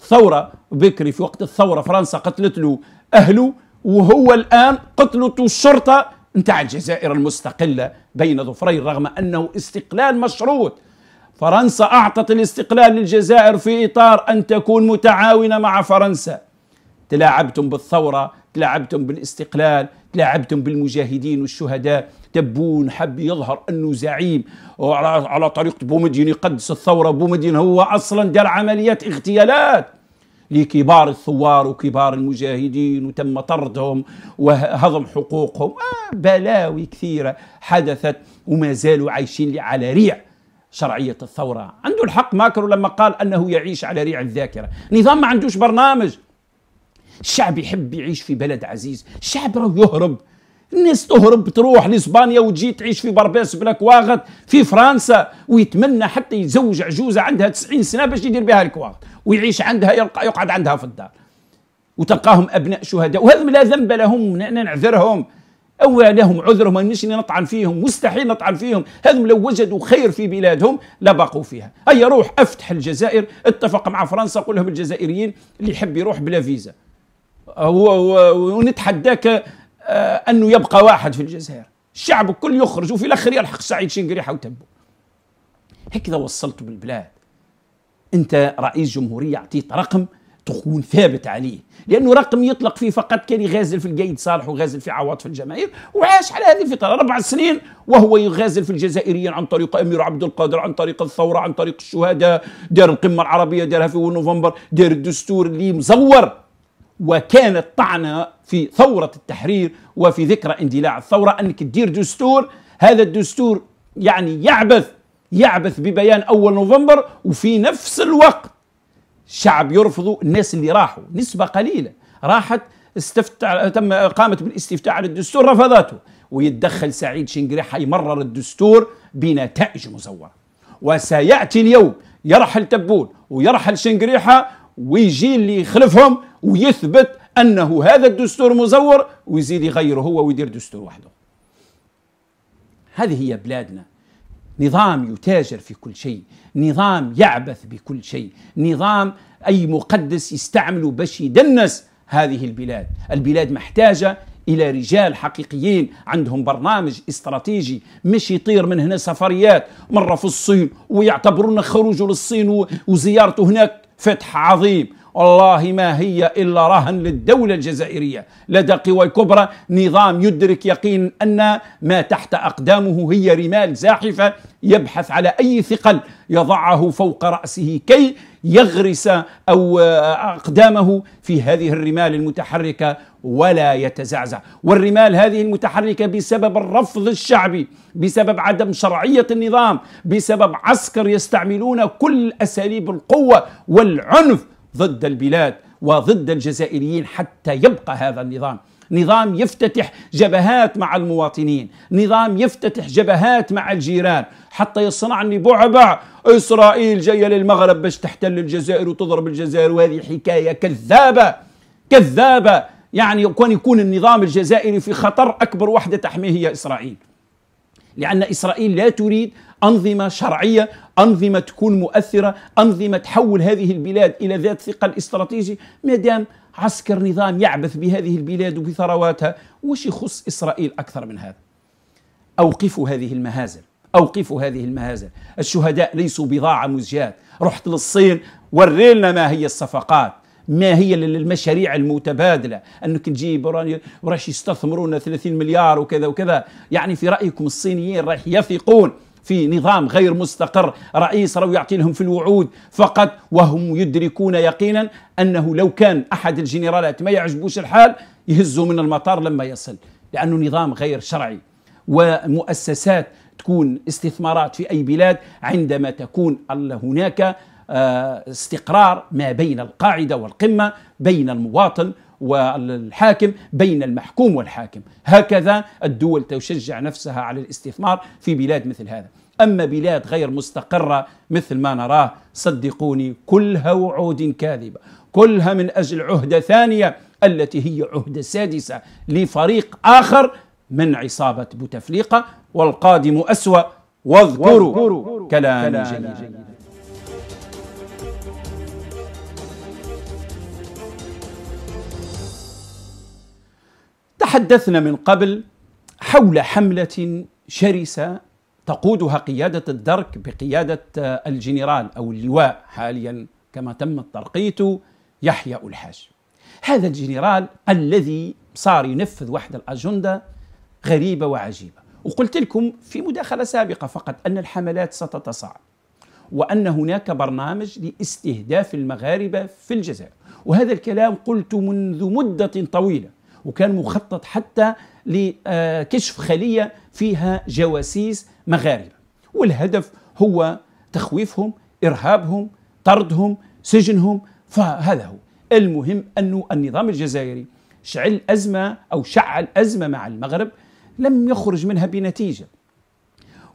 ثورة بكري في وقت الثورة فرنسا قتلت له أهله وهو الآن قتلته الشرطة نتاع الجزائر المستقلة بين ظفرين رغم أنه استقلال مشروط فرنسا أعطت الاستقلال للجزائر في إطار أن تكون متعاونة مع فرنسا تلاعبتم بالثورة تلاعبتم بالاستقلال تلاعبتم بالمجاهدين والشهداء تبون حب يظهر أنه زعيم على طريقة بومدين يقدس الثورة بومدين هو أصلا دار عمليات اغتيالات لكبار الثوار وكبار المجاهدين وتم طردهم وهضم حقوقهم آه بلاوي كثيرة حدثت وما زالوا عايشين على ريع شرعية الثورة عنده الحق ماكرو لما قال أنه يعيش على ريع الذاكرة نظام ما عندوش برنامج الشعب يحب يعيش في بلد عزيز الشعب راه يهرب الناس تهرب تروح لاسبانيا وتجي تعيش في بارباس بلا واغط في فرنسا ويتمنى حتى يتزوج عجوزه عندها 90 سنه باش يدير بها الكواغط ويعيش عندها يقعد عندها في الدار وتلقاهم ابناء شهداء وهذم لا ذنب لهم نعذرهم او لهم عذر ما اني نطعن فيهم مستحيل نطعن فيهم هذم لو وجدوا خير في بلادهم لبقوا فيها هيا روح افتح الجزائر اتفق مع فرنسا قول لهم الجزائريين اللي يحب يروح بلا فيزا ونتحداك آه، انه يبقى واحد في الجزائر الشعب الكل يخرج وفي الاخر يلحق سعيد شنقريحه وتبو هكذا وصلت بالبلاد انت رئيس جمهوريه اعطيت رقم تكون ثابت عليه لانه رقم يطلق فيه فقط كان يغازل في القيد صالح وغازل في عواطف الجماهير وعاش على هذه الفطره اربع سنين وهو يغازل في الجزائريين عن طريق امير عبد القادر عن طريق الثوره عن طريق الشهداء دار القمه العربيه دارها في نوفمبر دار الدستور اللي مزور وكانت طعنة في ثورة التحرير وفي ذكرى اندلاع الثورة أنك تدير دستور هذا الدستور يعني يعبث يعبث ببيان أول نوفمبر وفي نفس الوقت شعب يرفضوا الناس اللي راحوا نسبة قليلة راحت استفتع تم قامت بالاستفتاء على الدستور رفضته ويتدخل سعيد شنقري حيمرر الدستور بنتائج مزوره وسياتي اليوم يرحل تبون ويرحل شنقريحه ويجي اللي يخلفهم ويثبت انه هذا الدستور مزور ويزيد يغيره هو ويدير دستور وحده هذه هي بلادنا نظام يتاجر في كل شيء نظام يعبث بكل شيء نظام أي مقدس يستعمله باش يدنس هذه البلاد البلاد محتاجة إلى رجال حقيقيين عندهم برنامج استراتيجي مش يطير من هنا سفريات مرة في الصين ويعتبرون خروجه للصين وزيارته هناك فتح عظيم والله ما هي إلا رهن للدولة الجزائرية لدى قوى كبرى نظام يدرك يقين أن ما تحت أقدامه هي رمال زاحفة يبحث على أي ثقل يضعه فوق رأسه كي يغرس أو أقدامه في هذه الرمال المتحركة ولا يتزعزع والرمال هذه المتحركة بسبب الرفض الشعبي بسبب عدم شرعية النظام بسبب عسكر يستعملون كل أساليب القوة والعنف ضد البلاد وضد الجزائريين حتى يبقى هذا النظام نظام يفتتح جبهات مع المواطنين نظام يفتتح جبهات مع الجيران حتى يصنعني بعبع إسرائيل جاية للمغرب باش تحتل الجزائر وتضرب الجزائر وهذه حكاية كذابة كذابة يعني كون يكون النظام الجزائري في خطر أكبر وحدة تحميه هي إسرائيل لأن إسرائيل لا تريد أنظمة شرعية أنظمة تكون مؤثرة أنظمة تحول هذه البلاد إلى ذات ثقل استراتيجي ما دام عسكر نظام يعبث بهذه البلاد وبثرواتها وش يخص إسرائيل أكثر من هذا أوقفوا هذه المهازل أوقفوا هذه المهازل الشهداء ليسوا بضاعة مزجاة رحت للصين ورينا ما هي الصفقات ما هي المشاريع المتبادلة أنك تجيب وراش يستثمرون 30 مليار وكذا وكذا يعني في رأيكم الصينيين راح يثقون في نظام غير مستقر رئيس رو يعطي لهم في الوعود فقط وهم يدركون يقينا أنه لو كان أحد الجنرالات ما يعجبوش الحال يهزوا من المطار لما يصل لأنه نظام غير شرعي ومؤسسات تكون استثمارات في أي بلاد عندما تكون هناك آه، استقرار ما بين القاعدة والقمة بين المواطن والحاكم بين المحكوم والحاكم هكذا الدول تشجع نفسها على الاستثمار في بلاد مثل هذا أما بلاد غير مستقرة مثل ما نراه صدقوني كلها وعود كاذبة كلها من أجل عهدة ثانية التي هي عهدة سادسة لفريق آخر من عصابة بوتفليقة والقادم أسوأ واذكروا, واذكروا كلام, جميل, جميل. تحدثنا من قبل حول حملة شرسة تقودها قيادة الدرك بقيادة آه، الجنرال أو اللواء حاليا كما تم الترقيت يحيى الحاج هذا الجنرال الذي صار ينفذ واحد الأجندة غريبة وعجيبة وقلت لكم في مداخلة سابقة فقط أن الحملات ستتصاعد وأن هناك برنامج لاستهداف المغاربة في الجزائر وهذا الكلام قلت منذ مدة طويلة وكان مخطط حتى لكشف خلية فيها جواسيس مغاربة والهدف هو تخويفهم إرهابهم طردهم سجنهم فهذا هو المهم أن النظام الجزائري شعل أزمة أو شعل أزمة مع المغرب لم يخرج منها بنتيجة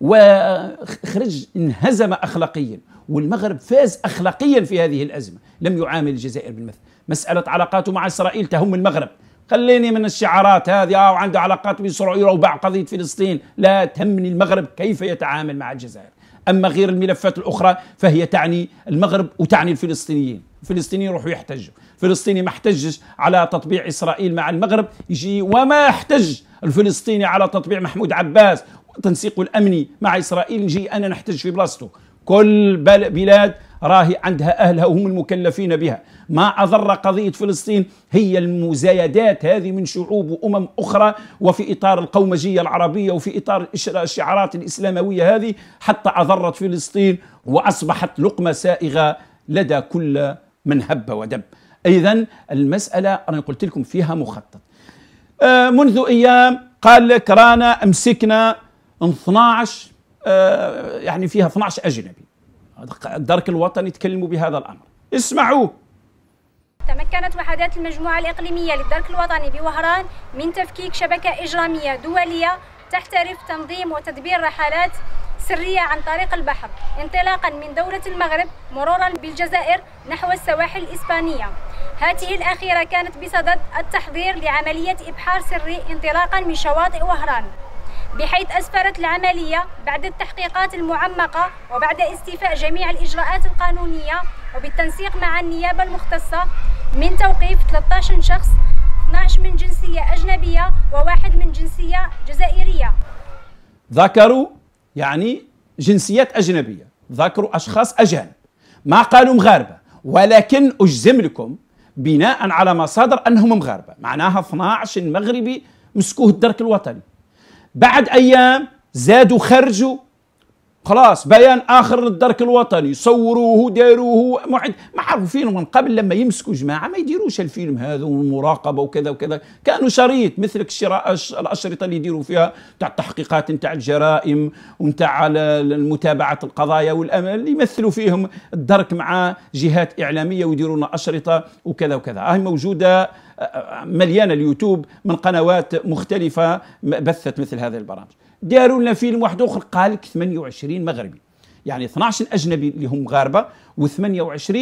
وخرج انهزم أخلاقيا والمغرب فاز أخلاقيا في هذه الأزمة لم يعامل الجزائر بالمثل مسألة علاقاته مع إسرائيل تهم المغرب خليني من الشعارات هذه اه وعنده علاقات باسرائيل وباع قضيه فلسطين لا تهمني المغرب كيف يتعامل مع الجزائر اما غير الملفات الاخرى فهي تعني المغرب وتعني الفلسطينيين الفلسطيني يروحوا يحتجوا الفلسطيني ما احتجش على تطبيع اسرائيل مع المغرب يجي وما احتج الفلسطيني على تطبيع محمود عباس وتنسيقه الامني مع اسرائيل يجي انا نحتج في بلاصته كل بلاد راهي عندها أهلها وهم المكلفين بها ما أضر قضية فلسطين هي المزايدات هذه من شعوب وأمم أخرى وفي إطار القومجية العربية وفي إطار الشعارات الإسلاموية هذه حتى أضرت فلسطين وأصبحت لقمة سائغة لدى كل من هب ودب إذا المسألة أنا قلت لكم فيها مخطط آه، منذ أيام قال لك رانا أمسكنا 12 آه، يعني فيها 12 أجنبي الدرك الوطني تكلموا بهذا الامر اسمعوا تمكنت وحدات المجموعة الإقليمية للدرك الوطني بوهران من تفكيك شبكة إجرامية دولية تحترف تنظيم وتدبير رحلات سرية عن طريق البحر انطلاقا من دولة المغرب مرورا بالجزائر نحو السواحل الإسبانية هذه الأخيرة كانت بصدد التحضير لعملية إبحار سري انطلاقا من شواطئ وهران بحيث أسفرت العملية بعد التحقيقات المعمقة وبعد استيفاء جميع الإجراءات القانونية وبالتنسيق مع النيابة المختصة من توقيف 13 شخص 12 من جنسية أجنبية وواحد من جنسية جزائرية ذكروا يعني جنسيات أجنبية ذكروا أشخاص أجانب ما قالوا مغاربة ولكن أجزم لكم بناء على مصادر أنهم مغاربة معناها 12 مغربي مسكوه الدرك الوطني بعد ايام زادوا خرجوا خلاص بيان اخر للدرك الوطني صوروه داروه معد ما عرفوا من قبل لما يمسكوا جماعه ما يديروش الفيلم هذا والمراقبه وكذا وكذا كانوا شريط مثلك الشراء الاشرطه اللي يديروا فيها تاع التحقيقات نتاع الجرائم ونتاع متابعه القضايا والامل اللي يمثلوا فيهم الدرك مع جهات اعلاميه ويديروا لنا اشرطه وكذا وكذا هاي موجوده مليانه اليوتيوب من قنوات مختلفه بثت مثل هذه البرامج داروا لنا فيلم واحد اخر قال 28 مغربي يعني 12 اجنبي اللي هم مغاربه و28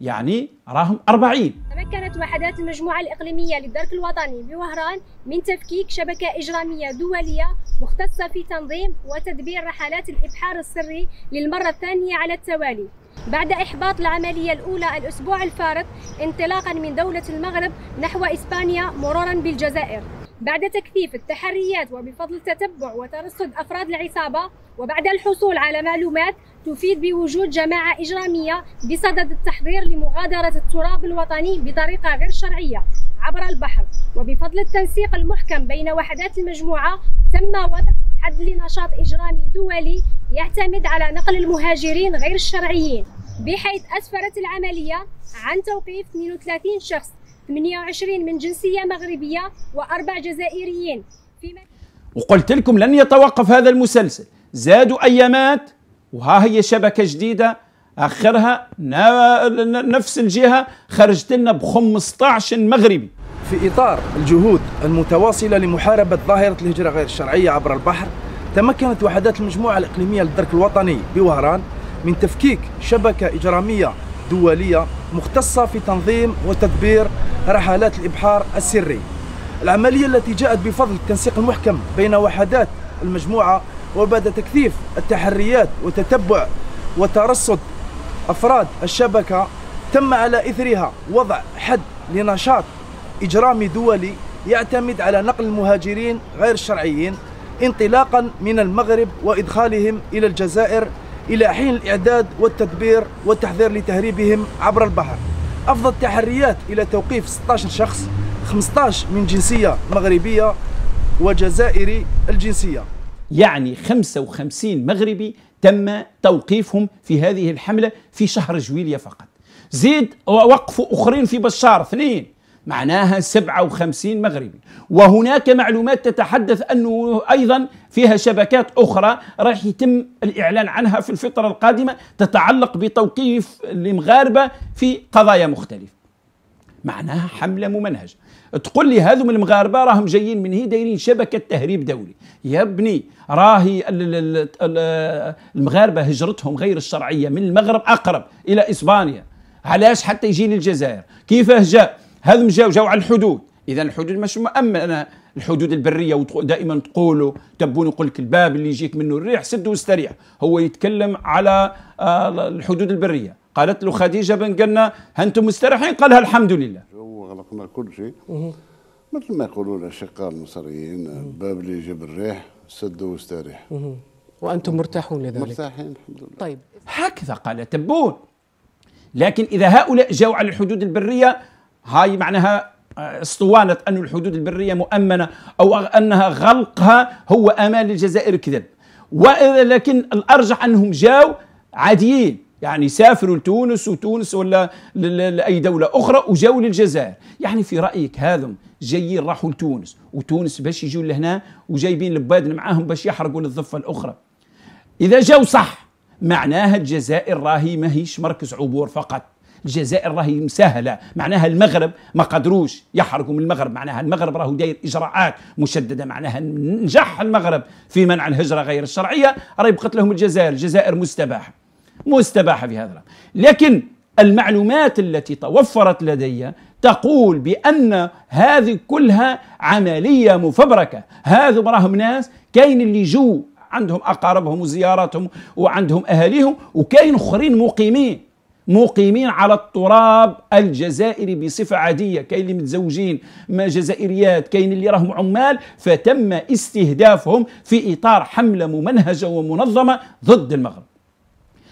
يعني راهم 40 تمكنت وحدات المجموعة الإقليمية للدرك الوطني بوهران من تفكيك شبكة إجرامية دولية مختصة في تنظيم وتدبير رحلات الإبحار السري للمرة الثانية على التوالي بعد إحباط العملية الأولى الأسبوع الفارط انطلاقا من دولة المغرب نحو إسبانيا مرورا بالجزائر بعد تكثيف التحريات وبفضل تتبع وترصد أفراد العصابة وبعد الحصول على معلومات تفيد بوجود جماعة إجرامية بصدد التحضير لمغادرة التراب الوطني بطريقة غير شرعية عبر البحر وبفضل التنسيق المحكم بين وحدات المجموعة تم وضع حد لنشاط إجرامي دولي يعتمد على نقل المهاجرين غير الشرعيين بحيث أسفرت العملية عن توقيف 32 شخص 28 من جنسية مغربية وأربع جزائريين في وقلت لكم لن يتوقف هذا المسلسل زادوا أيامات وها هي شبكة جديدة اخرها نفس الجهه خرجت لنا ب 15 مغربي في اطار الجهود المتواصله لمحاربه ظاهره الهجره غير الشرعيه عبر البحر تمكنت وحدات المجموعه الاقليميه للدرك الوطني بوهران من تفكيك شبكه اجراميه دوليه مختصه في تنظيم وتدبير رحلات الابحار السري العمليه التي جاءت بفضل التنسيق المحكم بين وحدات المجموعه وبعد تكثيف التحريات وتتبع وترصد أفراد الشبكة تم على إثرها وضع حد لنشاط إجرامي دولي يعتمد على نقل المهاجرين غير الشرعيين انطلاقا من المغرب وإدخالهم إلى الجزائر إلى حين الإعداد والتدبير والتحذير لتهريبهم عبر البحر افضل التحريات إلى توقيف 16 شخص 15 من جنسية مغربية وجزائري الجنسية يعني 55 مغربي تم توقيفهم في هذه الحملة في شهر جويلية فقط زيد وقفوا أخرين في بشار اثنين معناها 57 مغربي وهناك معلومات تتحدث أنه أيضا فيها شبكات أخرى راح يتم الإعلان عنها في الفترة القادمة تتعلق بتوقيف المغاربة في قضايا مختلفة معناها حملة ممنهجة تقول لي هذو من المغاربه راهم جايين من هي دايرين شبكه تهريب دولي يا ابني راهي المغاربه هجرتهم غير الشرعيه من المغرب اقرب الى اسبانيا علاش حتى يجي للجزائر كيفاه جاء هذم جاو جاو على الحدود اذا الحدود مش مؤمنه الحدود البريه ودائما تقولوا تبون يقول لك الباب اللي يجيك منه الريح سد واستريح هو يتكلم على آه، الحدود البريه قالت له خديجه بن قنا انتم مستريحين قالها الحمد لله غلقنا كل شيء مثل ما يقولوا الاشقاء المصريين الباب اللي يجيب الريح سدوا واستريح وانتم مرتاحون لذلك مرتاحين الحمد لله طيب هكذا قال تبون لكن اذا هؤلاء جاءوا على الحدود البريه هاي معناها آه، اسطوانة أن الحدود البرية مؤمنة أو أنها غلقها هو أمان الجزائر كذب ولكن الأرجح أنهم جاءوا عاديين يعني سافروا لتونس وتونس ولا لأي دولة أخرى وجاوا للجزائر يعني في رأيك هذم جايين راحوا لتونس وتونس باش يجوا لهنا وجايبين البادن معاهم باش يحرقوا للضفة الأخرى إذا جاوا صح معناها الجزائر راهي ماهيش مركز عبور فقط الجزائر راهي مسهله معناها المغرب ما قدروش يحرقوا من المغرب معناها المغرب راهو داير اجراءات مشدده معناها نجح المغرب في منع الهجره غير الشرعيه راهي بقت لهم الجزائر الجزائر مستباحه مستباحة في هذا الأمر لكن المعلومات التي توفرت لدي تقول بأن هذه كلها عملية مفبركة هذو راهم ناس كاين اللي جو عندهم أقاربهم وزياراتهم وعندهم أهاليهم وكاين آخرين مقيمين مقيمين على التراب الجزائري بصفة عادية كاين اللي متزوجين ما جزائريات كاين اللي راهم عمال فتم استهدافهم في إطار حملة ممنهجة ومنظمة ضد المغرب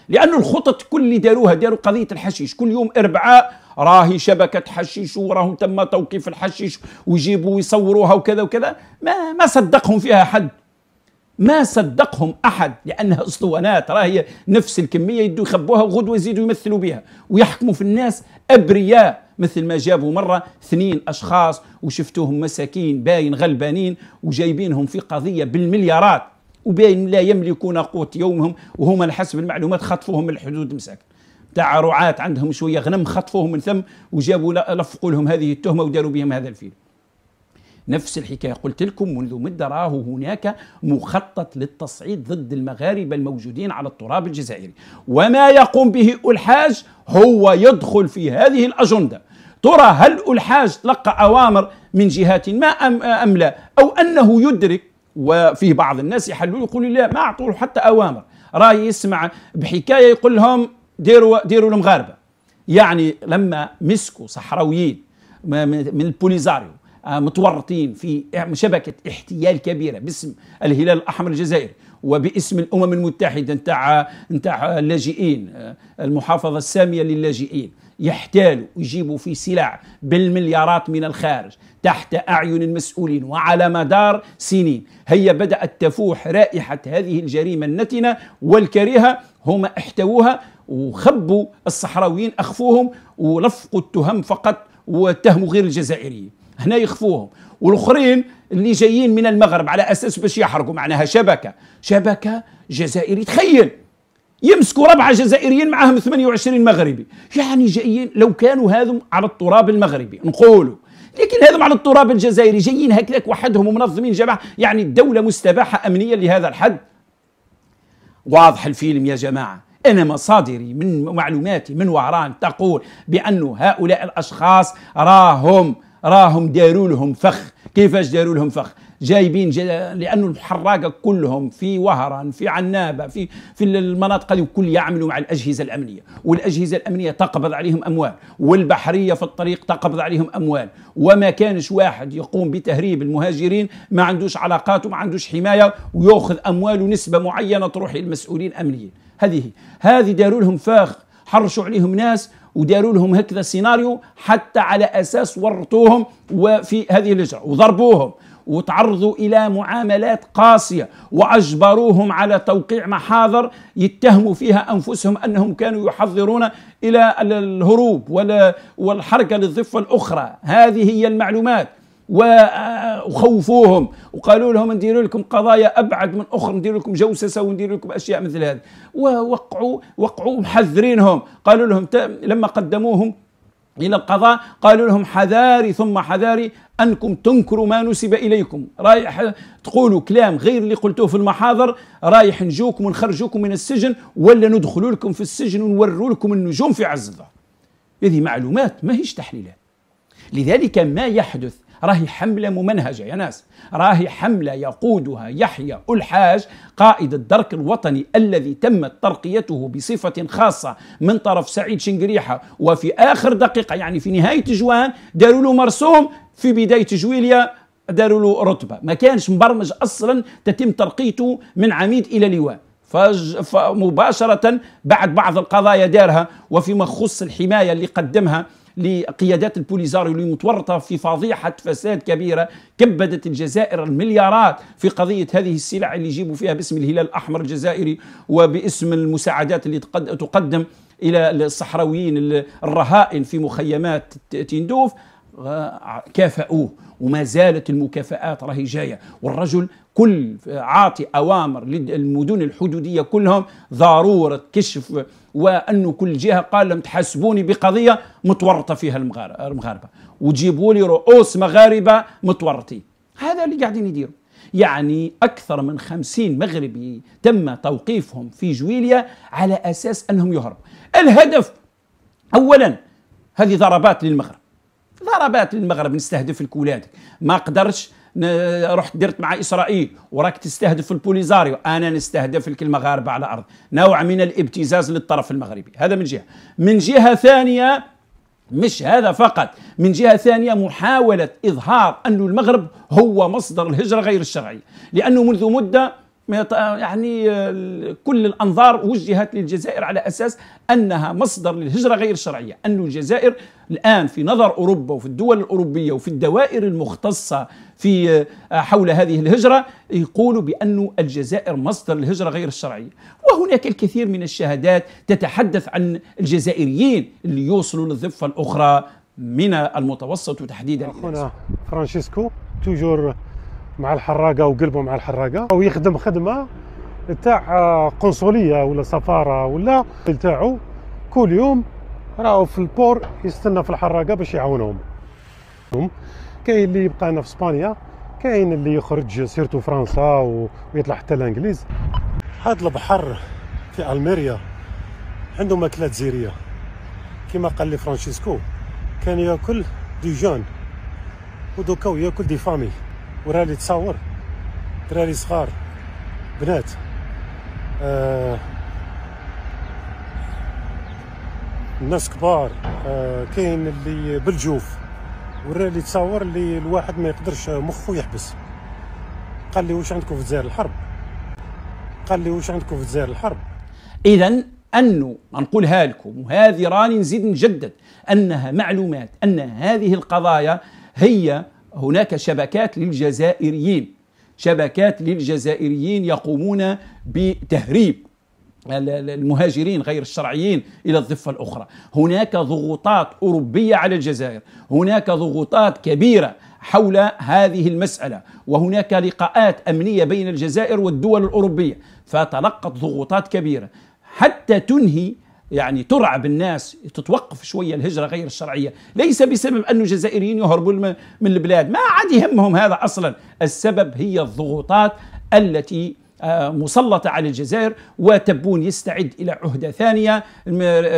لانه الخطط كل اللي داروها داروا قضيه الحشيش كل يوم اربعاء راهي شبكه حشيش وراهم تم توقيف الحشيش ويجيبوا ويصوروها وكذا وكذا ما ما صدقهم فيها أحد ما صدقهم احد لانها اسطوانات راهي نفس الكميه يدوا يخبوها وغدوه يزيدوا يمثلوا بها ويحكموا في الناس ابرياء مثل ما جابوا مرة اثنين أشخاص وشفتوهم مساكين باين غلبانين وجايبينهم في قضية بالمليارات وبين لا يملكون قوت يومهم وهما حسب المعلومات خطفوهم من الحدود مساك تاع رعاة عندهم شويه غنم خطفوهم من ثم وجابوا لفقوا لهم هذه التهمه وداروا بهم هذا الفيلم نفس الحكاية قلت لكم منذ مدة راه هناك مخطط للتصعيد ضد المغاربة الموجودين على التراب الجزائري وما يقوم به الحاج هو يدخل في هذه الأجندة ترى هل الحاج تلقى أوامر من جهات ما أم لا أو أنه يدرك وفيه بعض الناس يحلوا يقولوا لا ما اعطوا حتى اوامر راي يسمع بحكايه يقول لهم ديروا ديروا المغاربه يعني لما مسكوا صحراويين من البوليزاريو آه، متورطين في شبكة احتيال كبيرة باسم الهلال الأحمر الجزائري وباسم الأمم المتحدة نتاع نتاع اللاجئين آه، المحافظة السامية للاجئين يحتالوا ويجيبوا في سلع بالمليارات من الخارج تحت أعين المسؤولين وعلى مدار سنين هي بدأت تفوح رائحة هذه الجريمة النتنة والكريهة هم احتووها وخبوا الصحراويين أخفوهم ولفقوا التهم فقط واتهموا غير الجزائريين هنا يخفوهم والاخرين اللي جايين من المغرب على اساس باش يحرقوا معناها شبكه شبكه جزائري تخيل يمسكوا ربعه جزائريين معاهم 28 مغربي يعني جايين لو كانوا هذم على التراب المغربي نقولوا لكن هذا على التراب الجزائري جايين هكذاك وحدهم ومنظمين جماعه يعني الدوله مستباحه امنيا لهذا الحد واضح الفيلم يا جماعه أنا مصادري من معلوماتي من وعران تقول بأن هؤلاء الأشخاص راهم راهم داروا لهم فخ كيفاش داروا لهم فخ جايبين جاي لانه الحراقه كلهم في وهران في عنابه في في المناطق هذه كل يعملوا مع الاجهزه الامنيه والاجهزه الامنيه تقبض عليهم اموال والبحريه في الطريق تقبض عليهم اموال وما كانش واحد يقوم بتهريب المهاجرين ما عندوش علاقات وما عندوش حمايه وياخذ اموال ونسبه معينه تروح للمسؤولين الامنيين هذه هذه داروا لهم فاخ حرشوا عليهم ناس وداروا لهم هكذا سيناريو حتى على اساس ورطوهم وفي هذه الهجره وضربوهم وتعرضوا إلى معاملات قاسية وأجبروهم على توقيع محاضر يتهموا فيها أنفسهم أنهم كانوا يحضرون إلى الهروب والحركة للضفة الأخرى هذه هي المعلومات وخوفوهم وقالوا لهم نديروا لكم قضايا ابعد من اخرى نديروا لكم جوسسه ونديروا لكم اشياء مثل هذه ووقعوا وقعوا محذرينهم قالوا لهم لما قدموهم إلى القضاء قالوا لهم حذاري ثم حذاري أنكم تنكروا ما نسب إليكم رايح تقولوا كلام غير اللي قلتوه في المحاضر رايح نجوكم ونخرجوكم من السجن ولا ندخلوا لكم في السجن ونوروا لكم النجوم في عز الظهر هذه معلومات ما هيش تحليلات لذلك ما يحدث راهي حملة ممنهجة يا ناس راهي حملة يقودها يحيى الحاج قائد الدرك الوطني الذي تمت ترقيته بصفة خاصة من طرف سعيد شنقريحة وفي آخر دقيقة يعني في نهاية جوان داروا له مرسوم في بداية جويليا داروا له رتبة ما كانش مبرمج أصلا تتم ترقيته من عميد إلى لواء فمباشرة بعد بعض القضايا دارها وفيما خص الحماية اللي قدمها لقيادات البوليزاريو اللي متورطه في فضيحه فساد كبيره كبدت الجزائر المليارات في قضيه هذه السلع اللي يجيبوا فيها باسم الهلال الاحمر الجزائري وباسم المساعدات اللي تقدم الى الصحراويين الرهائن في مخيمات تندوف آه، كافئوه وما زالت المكافآت راهي جايه والرجل كل عاطي اوامر للمدن الحدوديه كلهم ضروره كشف وانه كل جهه قال لهم تحاسبوني بقضيه متورطه فيها المغاربه وجيبوا لي رؤوس مغاربه متورطين هذا اللي قاعدين يديروا يعني أكثر من خمسين مغربي تم توقيفهم في جويليا على أساس أنهم يهربوا الهدف أولا هذه ضربات للمغرب ضربات للمغرب نستهدف الكولاد ما قدرش رحت درت مع اسرائيل وراك تستهدف البوليزاريو انا نستهدف المغاربه على الارض نوع من الابتزاز للطرف المغربي هذا من جهه من جهه ثانيه مش هذا فقط من جهة ثانية محاولة إظهار أن المغرب هو مصدر الهجرة غير الشرعية لأنه منذ مدة آه، يعني آه، كل الانظار وجهت للجزائر على اساس انها مصدر للهجره غير الشرعيه، ان الجزائر الان في نظر اوروبا وفي الدول الاوروبيه وفي الدوائر المختصه في آه، حول هذه الهجره يقولوا بان الجزائر مصدر للهجره غير الشرعيه، وهناك الكثير من الشهادات تتحدث عن الجزائريين اللي يوصلوا للضفه الاخرى من المتوسط وتحديدا اخونا فرانشيسكو توجور مع الحراقه وقلبه مع الحراقه او يخدم خدمه تاع آه، قنصليه ولا سفاره ولا تاعو كل يوم راهو في البور يستنى في الحراقه باش يعاونهم كاين اللي يبقى هنا في اسبانيا كاين اللي يخرج سيرتو فرنسا ويطلع حتى الانجليز هذا البحر في الميريا عنده ماكلات زيريه كما قال لي فرانشيسكو كان ياكل دي جون ودوكا ياكل دي فامي وراني تصور دراري صغار بنات آه الناس كبار آه كاين اللي بالجوف وراني تصور اللي الواحد ما يقدرش مخه يحبس قال لي واش عندكم في جزائر الحرب قال لي واش عندكم في جزائر الحرب اذا انه نقولها لكم وهذه راني نزيد نجدد انها معلومات ان هذه القضايا هي هناك شبكات للجزائريين شبكات للجزائريين يقومون بتهريب المهاجرين غير الشرعيين إلى الضفة الأخرى هناك ضغوطات أوروبية على الجزائر هناك ضغوطات كبيرة حول هذه المسألة وهناك لقاءات أمنية بين الجزائر والدول الأوروبية فتلقت ضغوطات كبيرة حتى تنهي يعني ترعب الناس تتوقف شوية الهجرة غير الشرعية ليس بسبب أنه الجزائريين يهربون من البلاد ما عاد يهمهم هذا أصلا السبب هي الضغوطات التي آه، مسلطة على الجزائر وتبون يستعد إلى عهدة ثانية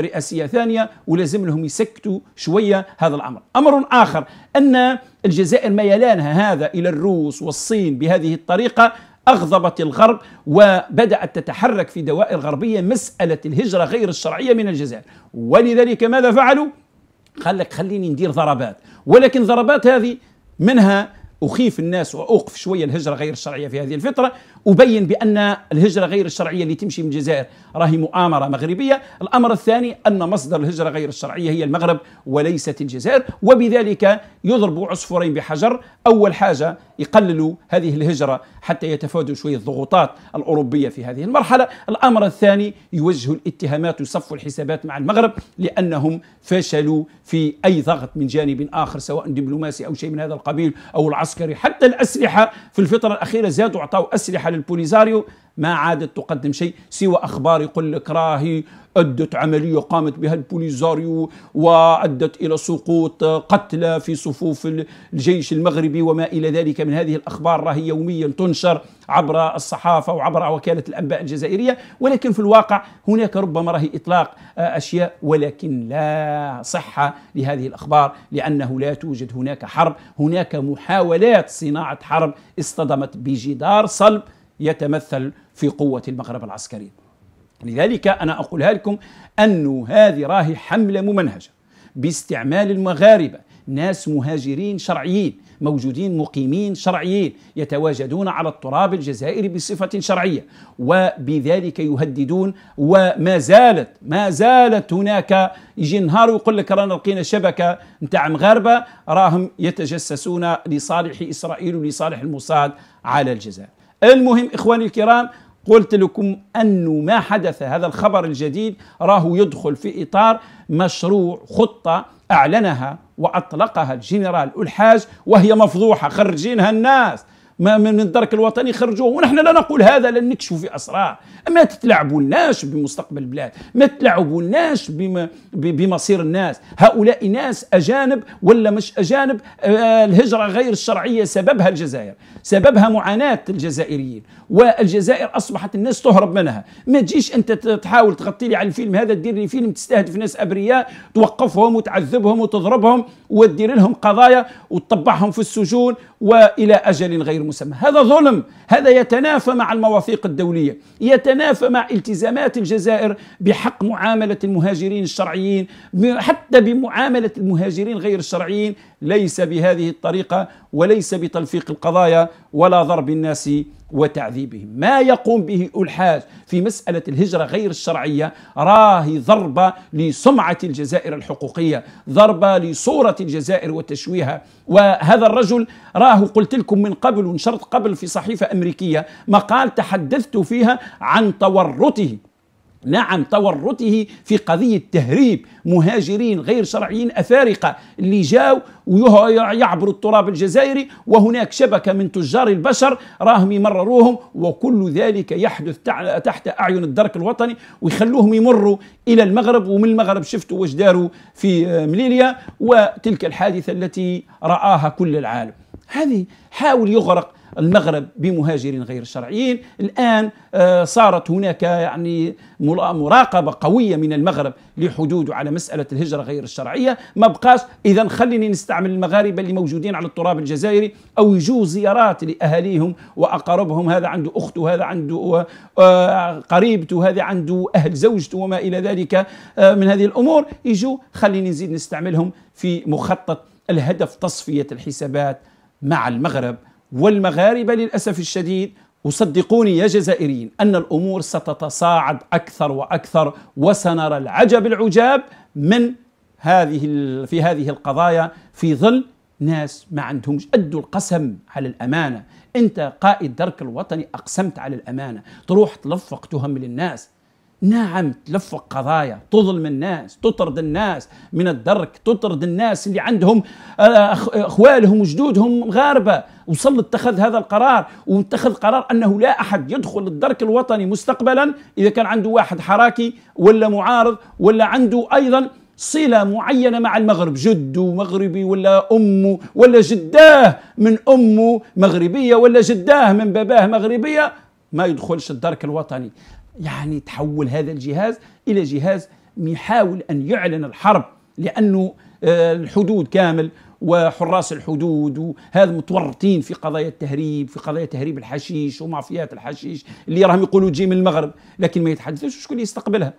رئاسية ثانية ولازم لهم يسكتوا شوية هذا الأمر أمر آخر أن الجزائر ميلانها هذا إلى الروس والصين بهذه الطريقة أغضبت الغرب وبدأت تتحرك في دوائر غربية مسألة الهجرة غير الشرعية من الجزائر ولذلك ماذا فعلوا؟ قال لك خليني ندير ضربات ولكن ضربات هذه منها أخيف الناس وأوقف شوية الهجرة غير الشرعية في هذه الفترة أبين بأن الهجرة غير الشرعية اللي تمشي من الجزائر راهي مؤامرة مغربية الأمر الثاني أن مصدر الهجرة غير الشرعية هي المغرب وليست الجزائر وبذلك يضرب عصفورين بحجر أول حاجة يقللوا هذه الهجرة حتى يتفادوا شوية الضغوطات الأوروبية في هذه المرحلة الأمر الثاني يوجه الاتهامات ويصفوا الحسابات مع المغرب لأنهم فشلوا في أي ضغط من جانب آخر سواء دبلوماسي أو شيء من هذا القبيل أو العسكري حتى الأسلحة في الفترة الأخيرة زادوا أعطوا أسلحة من بوليزاريو ما عادت تقدم شيء سوى اخبار يقول لك راهي ادت عمليه قامت بها البوليزاريو وادت الى سقوط قتلى في صفوف الجيش المغربي وما الى ذلك من هذه الاخبار راهي يوميا تنشر عبر الصحافه وعبر وكاله الانباء الجزائريه ولكن في الواقع هناك ربما راهي اطلاق اشياء ولكن لا صحه لهذه الاخبار لانه لا توجد هناك حرب هناك محاولات صناعه حرب اصطدمت بجدار صلب يتمثل في قوة المغرب العسكري لذلك أنا أقولها لكم أن هذه راهي حملة ممنهجة باستعمال المغاربة ناس مهاجرين شرعيين موجودين مقيمين شرعيين يتواجدون على التراب الجزائري بصفة شرعية وبذلك يهددون وما زالت ما زالت هناك يجي نهار ويقول لك رانا لقينا شبكة نتاع مغاربة راهم يتجسسون لصالح إسرائيل ولصالح الموساد على الجزائر المهم إخواني الكرام قلت لكم أن ما حدث هذا الخبر الجديد راه يدخل في إطار مشروع خطة أعلنها وأطلقها الجنرال الحاج وهي مفضوحة خرجينها الناس ما من الدرك الوطني خرجوه ونحن لا نقول هذا لن نكشف في اسرار ما الناس بمستقبل البلاد ما الناس بم بمصير الناس هؤلاء ناس اجانب ولا مش اجانب آه، الهجره غير الشرعيه سببها الجزائر سببها معاناة الجزائريين والجزائر أصبحت الناس تهرب منها ما تجيش أنت تحاول تغطي لي على الفيلم هذا تدير لي فيلم تستهدف ناس أبرياء توقفهم وتعذبهم وتضربهم وتدير لهم قضايا وتطبعهم في السجون وإلى أجل غير مسمى هذا ظلم هذا يتنافى مع المواثيق الدولية يتنافى مع التزامات الجزائر بحق معاملة المهاجرين الشرعيين حتى بمعاملة المهاجرين غير الشرعيين ليس بهذه الطريقة وليس بتلفيق القضايا ولا ضرب الناس وتعذيبهم ما يقوم به الحاج في مساله الهجره غير الشرعيه راهي ضربه لسمعه الجزائر الحقوقيه ضربه لصوره الجزائر وتشويهها وهذا الرجل راه قلت لكم من قبل ونشرت قبل في صحيفه امريكيه مقال تحدثت فيها عن تورطه نعم تورطه في قضية تهريب مهاجرين غير شرعيين أفارقة اللي جاوا ويعبروا التراب الجزائري وهناك شبكة من تجار البشر راهم يمرروهم وكل ذلك يحدث تحت أعين الدرك الوطني ويخلوهم يمروا إلى المغرب ومن المغرب شفتوا واش داروا في مليليا وتلك الحادثة التي رآها كل العالم هذه حاول يغرق المغرب بمهاجرين غير شرعيين الآن آه، صارت هناك يعني مراقبة قوية من المغرب لحدوده على مسألة الهجرة غير الشرعية ما بقاش إذا خليني نستعمل المغاربة اللي موجودين على التراب الجزائري أو يجوا زيارات لأهاليهم وأقاربهم هذا عنده أخته هذا عنده آه، قريبته هذا عنده أهل زوجته وما إلى ذلك آه، من هذه الأمور يجوا خليني نزيد نستعملهم في مخطط الهدف تصفية الحسابات مع المغرب والمغاربة للأسف الشديد وصدقوني يا جزائريين أن الأمور ستتصاعد أكثر وأكثر وسنرى العجب العجاب من هذه في هذه القضايا في ظل ناس ما عندهمش أدوا القسم على الأمانة أنت قائد درك الوطني أقسمت على الأمانة تروح تلفق تهم للناس نعم تلفق قضايا تظلم الناس تطرد الناس من الدرك تطرد الناس اللي عندهم آه، أخوالهم وجدودهم غاربة وصل اتخذ هذا القرار واتخذ قرار أنه لا أحد يدخل الدرك الوطني مستقبلا إذا كان عنده واحد حراكي ولا معارض ولا عنده أيضا صلة معينة مع المغرب جده مغربي ولا أمه ولا جداه من أمه مغربية ولا جداه من باباه مغربية ما يدخلش الدرك الوطني يعني تحول هذا الجهاز إلى جهاز يحاول أن يعلن الحرب لأنه آه، الحدود كامل وحراس الحدود وهذا متورطين في قضايا التهريب في قضايا تهريب الحشيش ومافيات الحشيش اللي راهم يقولوا تجي من المغرب لكن ما يتحدثوش شكون اللي يستقبلها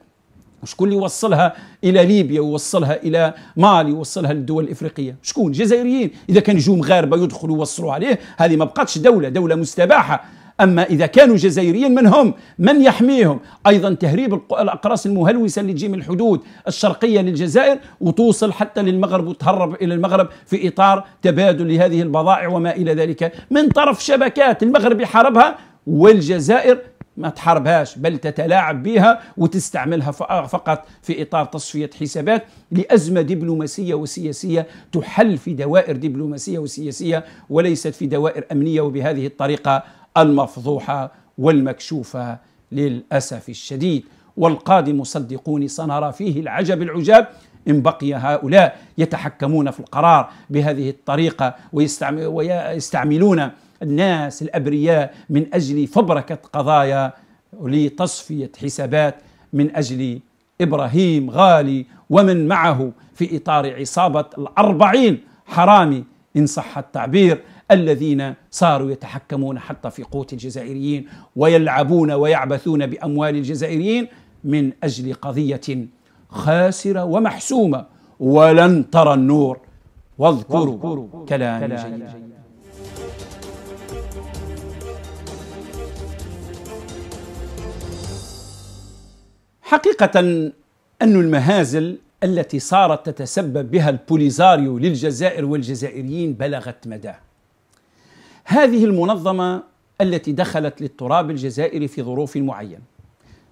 شكون اللي يوصلها الى ليبيا ويوصلها الى مالي ويوصلها للدول الافريقيه شكون جزائريين اذا كان يجوا مغاربه يدخلوا يوصلوا عليه هذه ما بقاتش دوله دوله مستباحه أما إذا كانوا جزائريين من هم؟ من يحميهم؟ أيضا تهريب الأقراص المهلوسة اللي تجي من الحدود الشرقية للجزائر وتوصل حتى للمغرب وتهرب إلى المغرب في إطار تبادل لهذه البضائع وما إلى ذلك من طرف شبكات المغرب يحاربها والجزائر ما تحاربهاش بل تتلاعب بها وتستعملها فقط في اطار تصفيه حسابات لازمه دبلوماسيه وسياسيه تحل في دوائر دبلوماسيه وسياسيه وليست في دوائر امنيه وبهذه الطريقه المفضوحة والمكشوفة للأسف الشديد والقادم صدقوني سنرى فيه العجب العجاب إن بقي هؤلاء يتحكمون في القرار بهذه الطريقة ويستعملون الناس الأبرياء من أجل فبركة قضايا لتصفية حسابات من أجل إبراهيم غالي ومن معه في إطار عصابة الأربعين حرامي إن صح التعبير الذين صاروا يتحكمون حتى في قوت الجزائريين ويلعبون ويعبثون باموال الجزائريين من اجل قضيه خاسره ومحسومه ولن ترى النور واذكروا, واذكروا كلام, جيد. حقيقة أن المهازل التي صارت تتسبب بها البوليزاريو للجزائر والجزائريين بلغت مداه هذه المنظمه التي دخلت للتراب الجزائري في ظروف معينه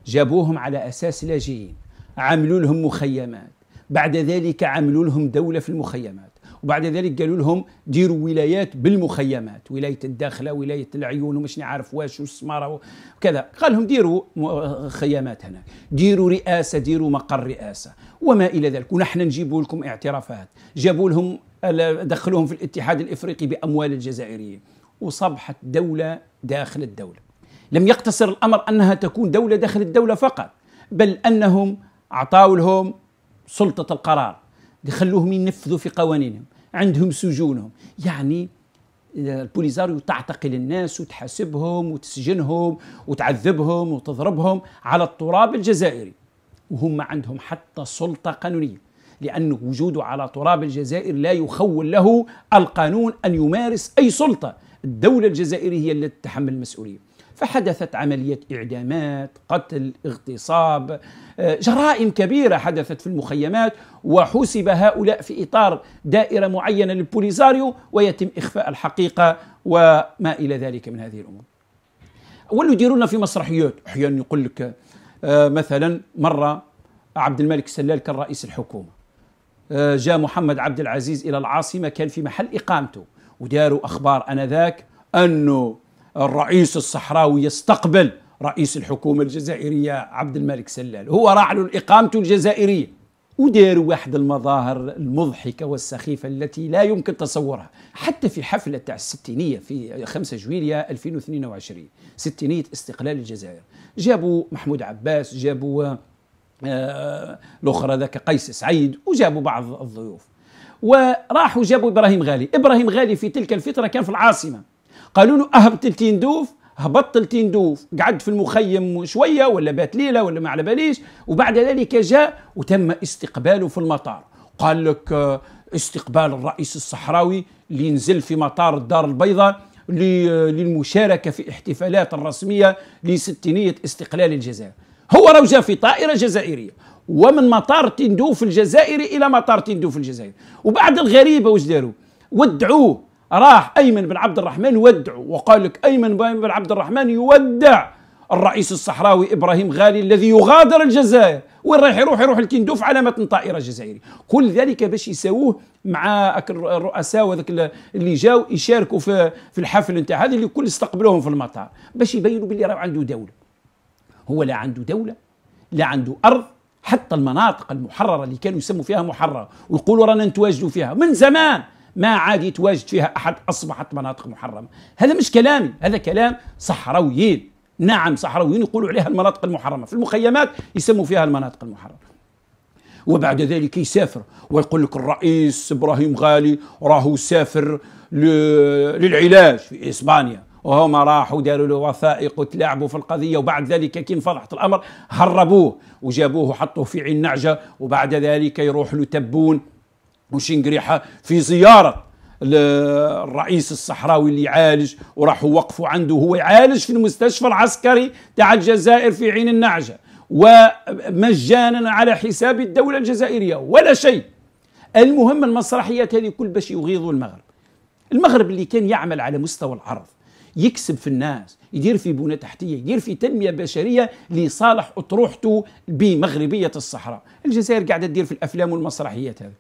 جابوهم على اساس لاجئين عملوا لهم مخيمات بعد ذلك عملوا لهم دوله في المخيمات وبعد ذلك قالوا لهم ديروا ولايات بالمخيمات ولايه الداخله ولايه العيون ومش نعرف واش والسماره وكذا قال لهم ديروا خيامات هناك ديروا رئاسه ديروا مقر رئاسه وما الى ذلك ونحن نجيب لكم اعترافات جابوا لهم دخلوهم في الاتحاد الافريقي باموال الجزائريين وصبحت دولة داخل الدولة لم يقتصر الأمر أنها تكون دولة داخل الدولة فقط بل أنهم أعطاوا لهم سلطة القرار خلوهم ينفذوا في قوانينهم عندهم سجونهم يعني البوليزاريو تعتقل الناس وتحاسبهم وتسجنهم وتعذبهم وتضربهم على التراب الجزائري وهم ما عندهم حتى سلطة قانونية لأن وجوده على تراب الجزائر لا يخول له القانون أن يمارس أي سلطة الدولة الجزائرية هي التي تتحمل المسؤولية فحدثت عمليات إعدامات قتل اغتصاب آه، جرائم كبيرة حدثت في المخيمات وحسب هؤلاء في إطار دائرة معينة للبوليزاريو ويتم إخفاء الحقيقة وما إلى ذلك من هذه الأمور واللي يديرونا في مسرحيات أحيانا يقول لك آه، مثلا مرة عبد الملك السلال كان رئيس الحكومة آه، جاء محمد عبد العزيز إلى العاصمة كان في محل إقامته وداروا اخبار انذاك انه الرئيس الصحراوي يستقبل رئيس الحكومه الجزائريه عبد الملك سلال هو راح له اقامته الجزائريه وداروا واحد المظاهر المضحكه والسخيفه التي لا يمكن تصورها حتى في حفله تاع الستينيه في 5 جويليا 2022 ستينيه استقلال الجزائر جابوا محمود عباس جابوا آه الاخر ذاك قيس سعيد وجابوا بعض الضيوف وراحوا جابوا ابراهيم غالي ابراهيم غالي في تلك الفتره كان في العاصمه قالوا له اهبط لتندوف هبط لتندوف قعد في المخيم شويه ولا بات ليله ولا ما على باليش وبعد ذلك جاء وتم استقباله في المطار قال لك آه، استقبال الرئيس الصحراوي اللي نزل في مطار الدار البيضاء للمشاركة في احتفالات الرسمية لستينية استقلال الجزائر هو راه جاء في طائرة جزائرية ومن مطار تندوف الجزائري الى مطار تندوف الجزائري وبعد الغريبه واش داروا ودعوه راح ايمن بن عبد الرحمن ودعه وقال لك ايمن بن عبد الرحمن يودع الرئيس الصحراوي ابراهيم غالي الذي يغادر الجزائر وين رايح يروح يروح لتندوف على متن طائره جزائري كل ذلك باش يساووه مع الرؤساء وذاك اللي جاوا يشاركوا في في الحفل نتاع هذه اللي الكل استقبلوهم في المطار باش يبينوا باللي راه عنده دوله هو لا عنده دوله لا عنده ارض حتى المناطق المحررة اللي كانوا يسموا فيها محررة ويقولوا رانا نتواجدوا فيها من زمان ما عاد يتواجد فيها أحد أصبحت مناطق محرمة هذا مش كلامي هذا كلام صحراويين نعم صحراويين يقولوا عليها المناطق المحرمة في المخيمات يسموا فيها المناطق المحرمة وبعد ذلك يسافر ويقول لك الرئيس ابراهيم غالي راهو سافر للعلاج في اسبانيا وهما راحوا داروا له وثائق وتلاعبوا في القضية وبعد ذلك كي انفضحت الأمر هربوه وجابوه وحطوه في عين نعجة وبعد ذلك يروح له تبون وشنقريحة في زيارة الرئيس الصحراوي اللي يعالج وراحوا وقفوا عنده هو يعالج في المستشفى العسكري تاع الجزائر في عين النعجة ومجانا على حساب الدولة الجزائرية ولا شيء المهم المسرحيات هذه كل باش يغيظوا المغرب المغرب اللي كان يعمل على مستوى العرض يكسب في الناس يدير في بنى تحتية يدير في تنمية بشرية لصالح أطروحته بمغربية الصحراء الجزائر قاعدة تدير في الأفلام والمسرحيات هذه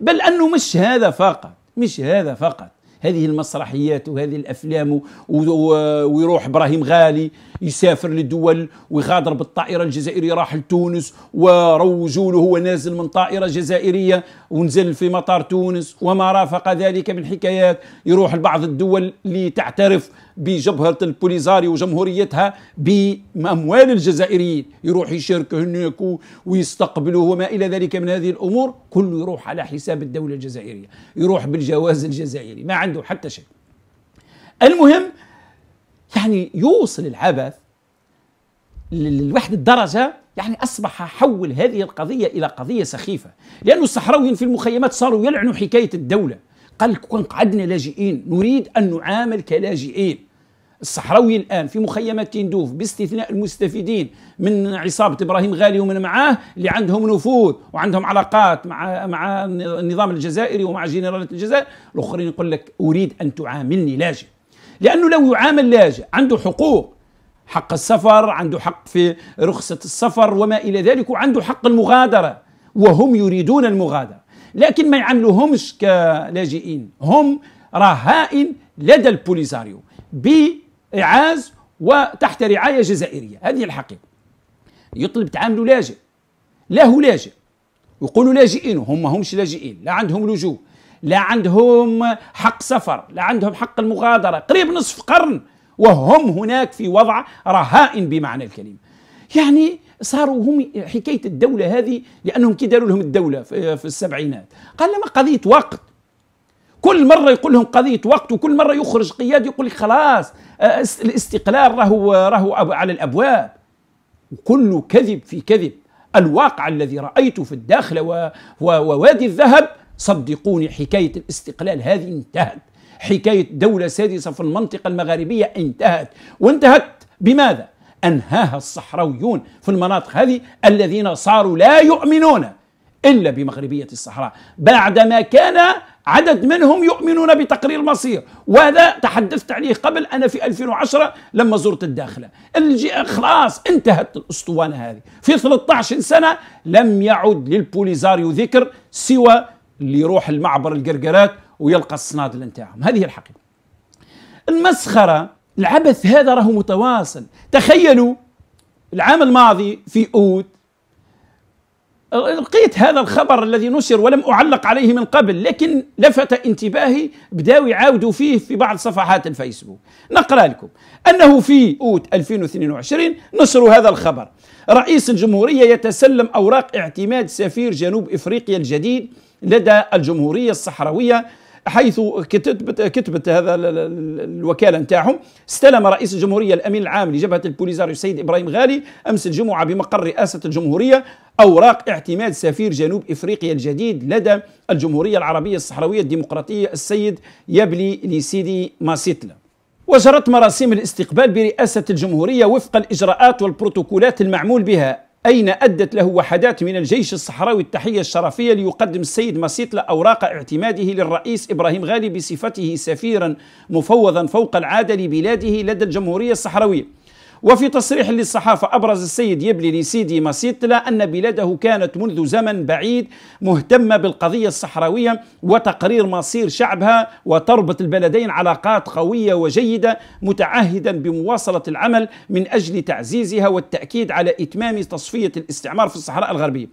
بل أنه مش هذا فقط مش هذا فقط هذه المسرحيات وهذه الافلام ويروح ابراهيم غالي يسافر للدول ويغادر بالطائره الجزائريه راح لتونس وروجوا له هو نازل من طائره جزائريه ونزل في مطار تونس وما رافق ذلك من حكايات يروح لبعض الدول اللي تعترف بجبهة البوليزاري وجمهوريتها بأموال الجزائريين يروح يشارك هناك ويستقبله وما إلى ذلك من هذه الأمور كله يروح على حساب الدولة الجزائرية يروح بالجواز الجزائري ما عنده حتى شيء المهم يعني يوصل العبث لواحد الدرجة يعني أصبح حول هذه القضية إلى قضية سخيفة لأن الصحراويين في المخيمات صاروا يلعنوا حكاية الدولة قال كون قعدنا لاجئين نريد أن نعامل كلاجئين الصحراوي الآن في مخيمات تندوف باستثناء المستفيدين من عصابة إبراهيم غالي ومن معاه اللي عندهم نفوذ وعندهم علاقات مع مع النظام الجزائري ومع جنرالات الجزائر الآخرين يقول لك أريد أن تعاملني لاجئ لأنه لو يعامل لاجئ عنده حقوق حق السفر عنده حق في رخصة السفر وما إلى ذلك وعنده حق المغادرة وهم يريدون المغادرة لكن ما يعملوهمش كلاجئين هم رهائن لدى البوليزاريو بإعاز وتحت رعاية جزائرية هذه الحقيقة يطلب تعاملوا لاجئ له لاجئ يقولوا لاجئين هم همش لاجئين لا عندهم لجوء لا عندهم حق سفر لا عندهم حق المغادرة قريب نصف قرن وهم هناك في وضع رهائن بمعنى الكلمة يعني صاروا هم حكاية الدولة هذه لأنهم كي داروا لهم الدولة في السبعينات قال لما قضية وقت كل مرة يقول لهم قضية وقت وكل مرة يخرج قياد يقول لك خلاص آه، الاستقلال راهو راهو على الأبواب وكل كذب في كذب الواقع الذي رأيته في الداخل ووادي الذهب صدقوني حكاية الاستقلال هذه انتهت حكاية دولة سادسة في المنطقة المغاربية انتهت وانتهت بماذا؟ أنهاها الصحراويون في المناطق هذه الذين صاروا لا يؤمنون إلا بمغربية الصحراء بعدما كان عدد منهم يؤمنون بتقرير المصير وهذا تحدثت عليه قبل أنا في 2010 لما زرت الداخلة خلاص انتهت الأسطوانة هذه في 13 سنة لم يعد للبوليزاريو ذكر سوى اللي يروح المعبر القرقرات ويلقى الصنادل نتاعهم هذه الحقيقه المسخره العبث هذا راهو متواصل تخيلوا العام الماضي في اوت لقيت هذا الخبر الذي نشر ولم أعلق عليه من قبل لكن لفت انتباهي بداوا يعاودوا فيه في بعض صفحات الفيسبوك نقرأ لكم أنه في أوت 2022 نشروا هذا الخبر رئيس الجمهورية يتسلم أوراق اعتماد سفير جنوب إفريقيا الجديد لدى الجمهورية الصحراوية حيث كتبت, كتبت هذا الوكالة نتاعهم استلم رئيس الجمهورية الأمين العام لجبهة البوليزاريو السيد إبراهيم غالي أمس الجمعة بمقر رئاسة الجمهورية أوراق اعتماد سفير جنوب إفريقيا الجديد لدى الجمهورية العربية الصحراوية الديمقراطية السيد يبلي لسيدي ماسيتلا وجرت مراسيم الاستقبال برئاسة الجمهورية وفق الإجراءات والبروتوكولات المعمول بها أين أدت له وحدات من الجيش الصحراوي التحية الشرفية ليقدم السيد مسيطلة أوراق اعتماده للرئيس إبراهيم غالي بصفته سفيرا مفوضا فوق العادة لبلاده لدى الجمهورية الصحراوية وفي تصريح للصحافة أبرز السيد يبلي لسيدي ماسيتلا أن بلاده كانت منذ زمن بعيد مهتمة بالقضية الصحراوية وتقرير مصير شعبها وتربط البلدين علاقات قوية وجيدة متعهدا بمواصلة العمل من أجل تعزيزها والتأكيد على إتمام تصفية الاستعمار في الصحراء الغربية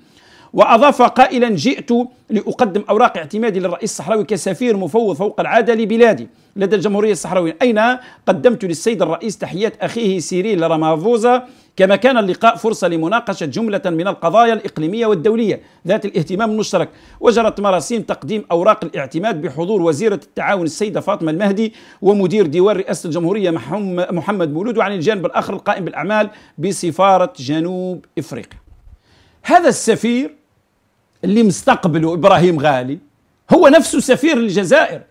وأضاف قائلا جئت لأقدم أوراق اعتمادي للرئيس الصحراوي كسفير مفوض فوق العادة لبلادي لدى الجمهورية الصحراوية أين قدمت للسيد الرئيس تحيات أخيه سيريل رامافوزا كما كان اللقاء فرصة لمناقشة جملة من القضايا الإقليمية والدولية ذات الاهتمام المشترك وجرت مراسيم تقديم أوراق الاعتماد بحضور وزيرة التعاون السيدة فاطمة المهدي ومدير ديوان رئاسة الجمهورية محمد مولود وعن الجانب الآخر القائم بالأعمال بسفارة جنوب إفريقيا هذا السفير اللي مستقبله إبراهيم غالي هو نفسه سفير الجزائر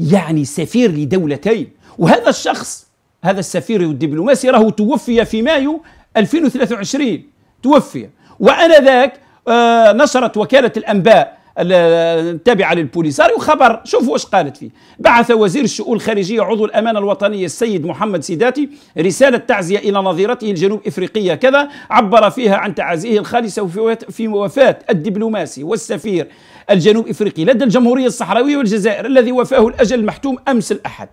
يعني سفير لدولتين وهذا الشخص هذا السفير الدبلوماسي راهو توفي في مايو 2023 توفي وأنا ذاك آه، نشرت وكالة الأنباء التابعة للبوليساريو خبر شوفوا واش قالت فيه بعث وزير الشؤون الخارجية عضو الأمانة الوطنية السيد محمد سيداتي رسالة تعزية إلى نظيرته الجنوب إفريقية كذا عبر فيها عن تعازيه الخالصة في وفاة الدبلوماسي والسفير الجنوب إفريقي لدى الجمهورية الصحراوية والجزائر الذي وفاه الأجل المحتوم أمس الأحد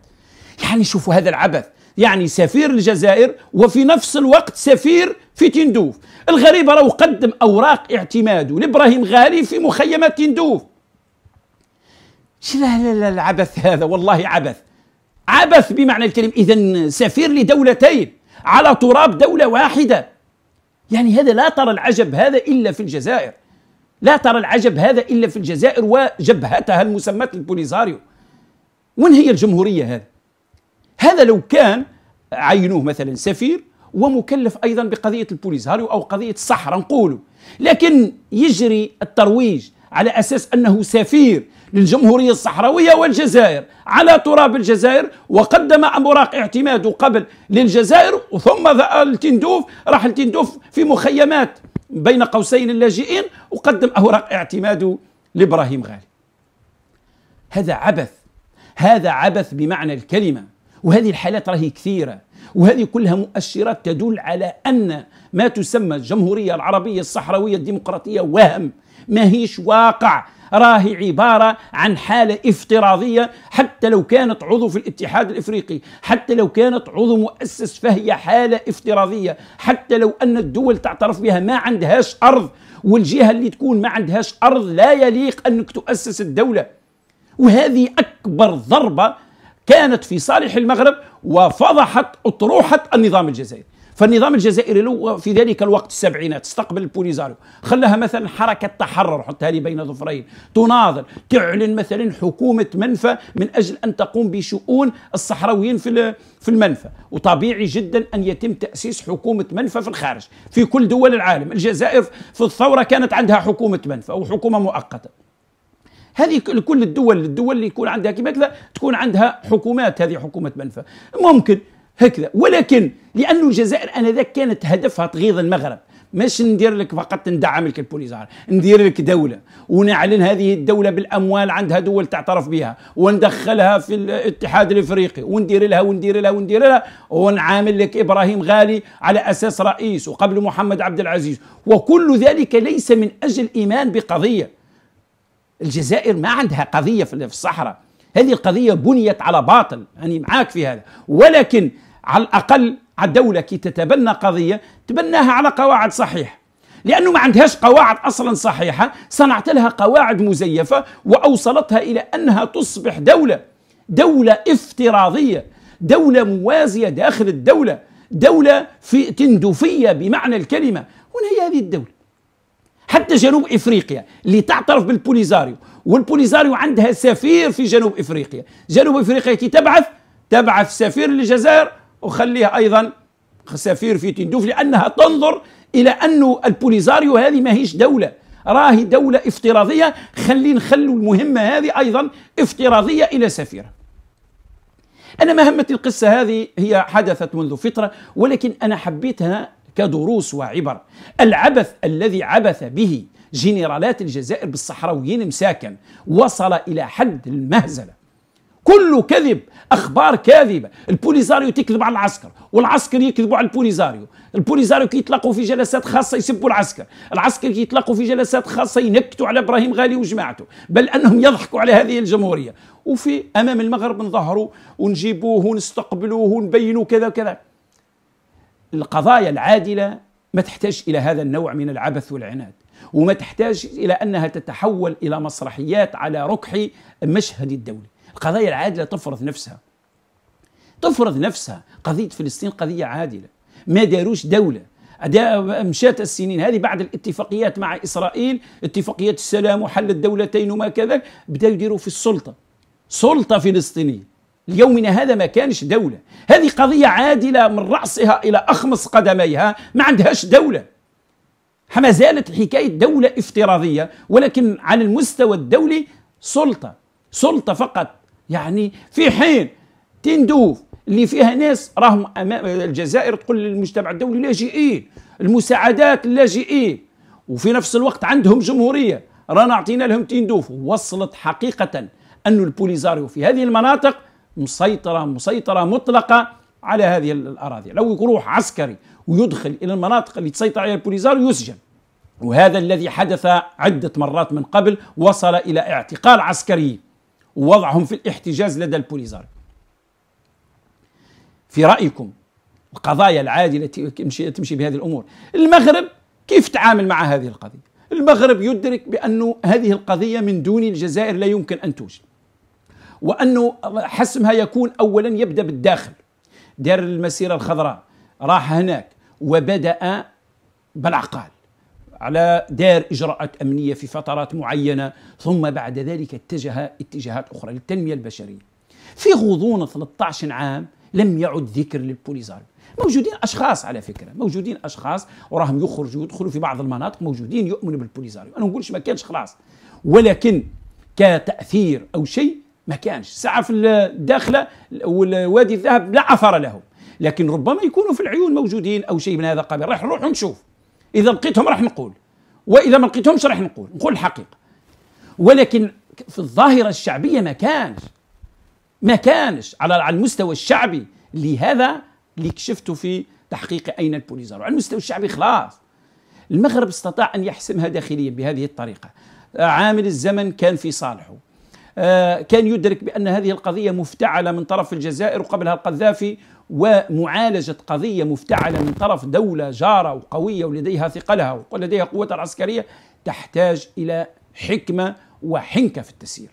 يعني شوفوا هذا العبث يعني سفير الجزائر وفي نفس الوقت سفير في تندوف الغريب راهو قدم اوراق اعتماده لابراهيم غالي في مخيمات تندوف شنو العبث هذا والله عبث عبث بمعنى الكلمة إذا سفير لدولتين على تراب دولة واحدة يعني هذا لا ترى العجب هذا إلا في الجزائر لا ترى العجب هذا إلا في الجزائر وجبهتها المسمات البوليزاريو وين هي الجمهورية هذه هذا لو كان عينوه مثلا سفير ومكلف ايضا بقضيه البوليس او قضيه الصحراء نقولوا لكن يجري الترويج على اساس انه سفير للجمهوريه الصحراويه والجزائر على تراب الجزائر وقدم اوراق اعتماده قبل للجزائر ثم التندوف راح التندوف في مخيمات بين قوسين اللاجئين وقدم اوراق اعتماده لابراهيم غالي هذا عبث هذا عبث بمعنى الكلمه وهذه الحالات راهي كثيرة وهذه كلها مؤشرات تدل على أن ما تسمى الجمهورية العربية الصحراوية الديمقراطية وهم ما هيش واقع راهي عبارة عن حالة افتراضية حتى لو كانت عضو في الاتحاد الإفريقي حتى لو كانت عضو مؤسس فهي حالة افتراضية حتى لو أن الدول تعترف بها ما عندهاش أرض والجهة اللي تكون ما عندهاش أرض لا يليق أنك تؤسس الدولة وهذه أكبر ضربة كانت في صالح المغرب وفضحت أطروحة النظام الجزائري فالنظام الجزائري لو في ذلك الوقت السبعينات استقبل البوليزاريو خلاها مثلا حركة تحرر حطها لي بين ظفرين تناظر تعلن مثلا حكومة منفى من أجل أن تقوم بشؤون الصحراويين في في المنفى وطبيعي جدا أن يتم تأسيس حكومة منفى في الخارج في كل دول العالم الجزائر في الثورة كانت عندها حكومة منفى وحكومة مؤقتة هذه كل الدول الدول اللي يكون عندها كما كذا تكون عندها حكومات هذه حكومه منفى ممكن هكذا ولكن لانه الجزائر انذاك كانت هدفها تغيظ المغرب مش ندير لك فقط ندعم لك البوليزار ندير لك دولة ونعلن هذه الدولة بالأموال عندها دول تعترف بها وندخلها في الاتحاد الإفريقي وندير لها وندير لها وندير لها ونعامل لك إبراهيم غالي على أساس رئيس وقبل محمد عبد العزيز وكل ذلك ليس من أجل إيمان بقضية الجزائر ما عندها قضيه في الصحراء هذه القضيه بنيت على باطل يعني معاك في هذا ولكن على الاقل على الدوله كي تتبنى قضيه تبناها على قواعد صحيحه لانه ما عندهاش قواعد اصلا صحيحه صنعت لها قواعد مزيفه واوصلتها الى انها تصبح دوله دوله افتراضيه دوله موازيه داخل الدوله دوله في تندفيه بمعنى الكلمه هنا هي هذه الدوله حتى جنوب افريقيا اللي تعترف بالبوليزاريو والبوليزاريو عندها سفير في جنوب افريقيا جنوب افريقيا كي تبعث تبعث سفير للجزائر وخليها ايضا سفير في تندوف لانها تنظر الى انه البوليزاريو هذه ماهيش دوله راهي دولة افتراضية خلي نخلوا المهمة هذه أيضا افتراضية إلى سفيرة أنا مهمة القصة هذه هي حدثت منذ فترة ولكن أنا حبيتها كدروس وعبر العبث الذي عبث به جنرالات الجزائر بالصحراويين مساكن وصل إلى حد المهزلة كله كذب اخبار كاذبه البوليزاريو تكذب على العسكر والعسكر يكذب على البوليزاريو البوليزاريو يطلقوا يتلاقوا في جلسات خاصه يسبوا العسكر العسكر يطلقوا يتلاقوا في جلسات خاصه ينكتوا على ابراهيم غالي وجماعته بل انهم يضحكوا على هذه الجمهوريه وفي امام المغرب نظهروا ونجيبوه ونستقبلوه ونبينوا كذا وكذا القضايا العادلة ما تحتاج إلى هذا النوع من العبث والعناد وما تحتاج إلى أنها تتحول إلى مسرحيات على ركح المشهد الدولي القضايا العادلة تفرض نفسها تفرض نفسها قضية فلسطين قضية عادلة ما داروش دولة مشات السنين هذه بعد الاتفاقيات مع إسرائيل اتفاقيات السلام وحل الدولتين وما كذا بدأوا يديروا في السلطة سلطة فلسطينية ليومنا هذا ما كانش دولة هذه قضية عادلة من رأسها إلى أخمص قدميها ما عندهاش دولة ما زالت الحكاية دولة افتراضية ولكن على المستوى الدولي سلطة سلطة فقط يعني في حين تندوف اللي فيها ناس راهم أمام الجزائر تقول للمجتمع الدولي لاجئين المساعدات اللاجئين وفي نفس الوقت عندهم جمهورية رانا عطينا لهم تندوف وصلت حقيقة أن البوليزاريو في هذه المناطق مسيطرة مسيطرة مطلقة على هذه الأراضي لو يروح عسكري ويدخل إلى المناطق اللي تسيطر عليها البوليزاريو يسجن وهذا الذي حدث عدة مرات من قبل وصل إلى اعتقال عسكريين ووضعهم في الاحتجاز لدى البوليزاريو في رأيكم القضايا العادلة تمشي, تمشي بهذه الأمور المغرب كيف تعامل مع هذه القضية المغرب يدرك بأن هذه القضية من دون الجزائر لا يمكن أن توجد وأنه حسمها يكون أولا يبدأ بالداخل دار المسيرة الخضراء راح هناك وبدأ بالعقال على دار إجراءات أمنية في فترات معينة ثم بعد ذلك اتجه اتجاهات أخرى للتنمية البشرية في غضون 13 عام لم يعد ذكر للبوليزار موجودين اشخاص على فكره موجودين اشخاص وراهم يخرجوا يدخلوا في بعض المناطق موجودين يؤمنوا بالبوليزاريو انا ما نقولش ما كانش خلاص ولكن كتاثير او شيء ما كانش ساعة في الداخلة والوادي الذهب لا أثر له لكن ربما يكونوا في العيون موجودين أو شيء من هذا القبيل راح نروح ونشوف إذا لقيتهم راح نقول وإذا ما لقيتهمش راح نقول نقول الحقيقة ولكن في الظاهرة الشعبية ما كانش ما كانش على المستوى الشعبي لهذا اللي كشفته في تحقيق أين البوليزارو على المستوى الشعبي خلاص المغرب استطاع أن يحسمها داخليا بهذه الطريقة عامل الزمن كان في صالحه آه، كان يدرك بأن هذه القضية مفتعلة من طرف الجزائر وقبلها القذافي ومعالجة قضية مفتعلة من طرف دولة جارة وقوية ولديها ثقلها ولديها قوتها العسكرية تحتاج إلى حكمة وحنكة في التسيير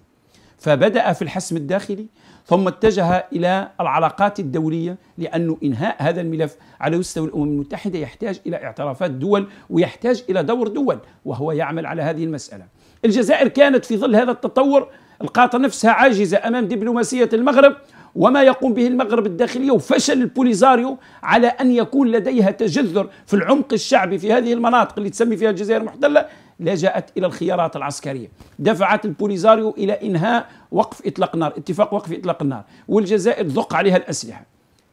فبدأ في الحسم الداخلي ثم اتجه إلى العلاقات الدولية لأن إنهاء هذا الملف على مستوى الأمم المتحدة يحتاج إلى اعترافات دول ويحتاج إلى دور دول وهو يعمل على هذه المسألة الجزائر كانت في ظل هذا التطور القاطرة نفسها عاجزة أمام دبلوماسية المغرب وما يقوم به المغرب الداخلية وفشل البوليزاريو على أن يكون لديها تجذر في العمق الشعبي في هذه المناطق اللي تسمي فيها الجزائر المحتلة لجأت إلى الخيارات العسكرية دفعت البوليزاريو إلى إنهاء وقف إطلاق النار اتفاق وقف إطلاق النار والجزائر ذق عليها الأسلحة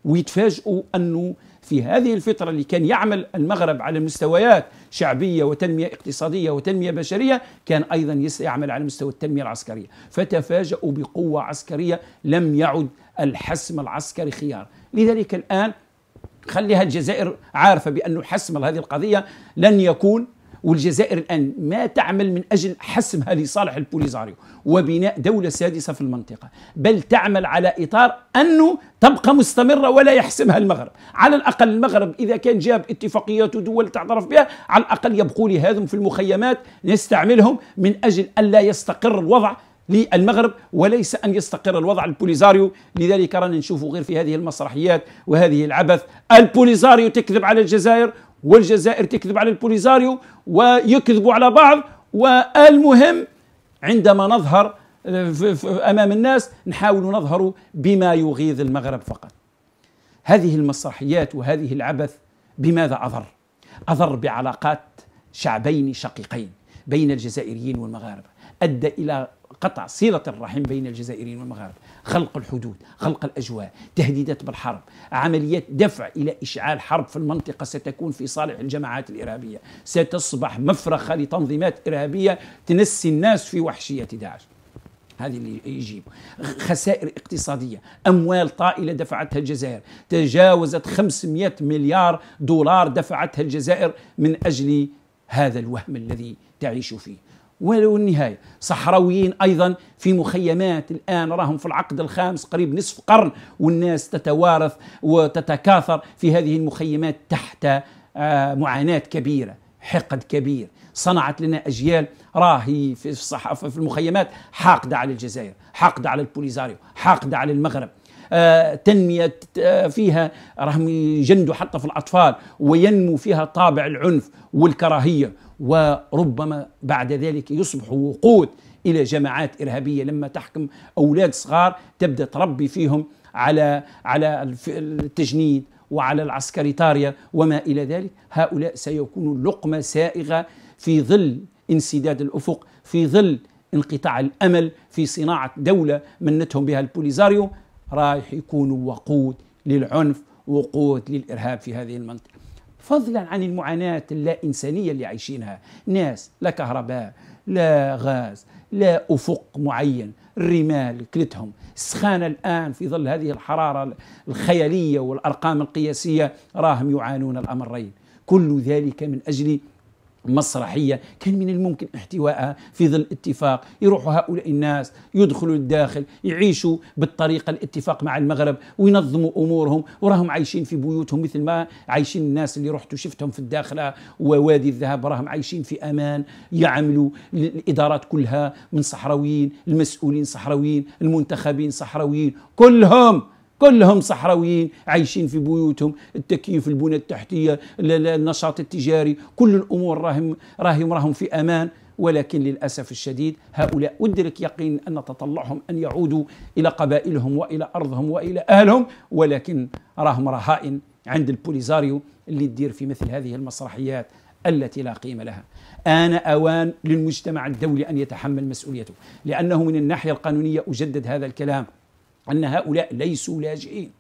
ويتفاجئوا أنه في هذه الفترة اللي كان يعمل المغرب على مستويات شعبية وتنمية اقتصادية وتنمية بشرية كان أيضا يعمل على مستوى التنمية العسكرية فتفاجأوا بقوة عسكرية لم يعد الحسم العسكري خيار لذلك الآن خليها الجزائر عارفة بأن حسم هذه القضية لن يكون والجزائر الآن ما تعمل من أجل حسمها لصالح البوليزاريو وبناء دولة سادسة في المنطقة بل تعمل على إطار أنه تبقى مستمرة ولا يحسمها المغرب على الأقل المغرب إذا كان جاب اتفاقيات ودول تعترف بها على الأقل يبقوا لي هذم في المخيمات نستعملهم من أجل ألا يستقر الوضع للمغرب وليس ان يستقر الوضع البوليزاريو لذلك رانا نشوفوا غير في هذه المسرحيات وهذه العبث البوليزاريو تكذب على الجزائر والجزائر تكذب على البوليزاريو ويكذبوا على بعض والمهم عندما نظهر آه، امام الناس نحاول نظهر بما يغيظ المغرب فقط هذه المسرحيات وهذه العبث بماذا اضر اضر بعلاقات شعبين شقيقين بين الجزائريين والمغاربه ادى الى قطع صلة الرحم بين الجزائريين والمغاربة خلق الحدود خلق الأجواء تهديدات بالحرب عمليات دفع إلى إشعال حرب في المنطقة ستكون في صالح الجماعات الإرهابية ستصبح مفرخة لتنظيمات إرهابية تنسي الناس في وحشية داعش هذه اللي يجيب خسائر اقتصادية أموال طائلة دفعتها الجزائر تجاوزت 500 مليار دولار دفعتها الجزائر من أجل هذا الوهم الذي تعيش فيه ولو النهاية صحراويين أيضا في مخيمات الآن راهم في العقد الخامس قريب نصف قرن والناس تتوارث وتتكاثر في هذه المخيمات تحت آه، معاناة كبيرة حقد كبير صنعت لنا أجيال راهي في, الصح... في المخيمات حاقدة على الجزائر حاقدة على البوليزاريو حاقدة على المغرب آه، تنمية آه، فيها راهم يجندوا حتى في الأطفال وينمو فيها طابع العنف والكراهية وربما بعد ذلك يصبح وقود إلى جماعات إرهابية لما تحكم أولاد صغار تبدأ تربي فيهم على على التجنيد وعلى العسكريتاريا وما إلى ذلك هؤلاء سيكونوا لقمة سائغة في ظل انسداد الأفق في ظل انقطاع الأمل في صناعة دولة منتهم بها البوليزاريو رايح يكونوا وقود للعنف وقود للإرهاب في هذه المنطقة فضلا عن المعاناة اللا إنسانية اللي عايشينها ناس لا كهرباء لا غاز لا أفق معين الرمال كلتهم السخانة الآن في ظل هذه الحرارة الخيالية والأرقام القياسية راهم يعانون الأمرين كل ذلك من أجل مسرحية كان من الممكن احتوائها في ظل اتفاق يروحوا هؤلاء الناس يدخلوا للداخل يعيشوا بالطريقة الاتفاق مع المغرب وينظموا أمورهم وراهم عايشين في بيوتهم مثل ما عايشين الناس اللي رحت وشفتهم في الداخل ووادي الذهب راهم عايشين في أمان يعملوا الإدارات كلها من صحراويين المسؤولين صحراويين المنتخبين صحراويين كلهم كلهم صحراويين عايشين في بيوتهم التكييف البنى التحتية النشاط التجاري كل الأمور راهم, راهم, راهم في أمان ولكن للأسف الشديد هؤلاء أدرك يقين أن تطلعهم أن يعودوا إلى قبائلهم وإلى أرضهم وإلى أهلهم ولكن راهم رهائن عند البوليزاريو اللي تدير في مثل هذه المسرحيات التي لا قيمة لها آن أوان للمجتمع الدولي أن يتحمل مسؤوليته لأنه من الناحية القانونية أجدد هذا الكلام أن هؤلاء ليسوا لاجئين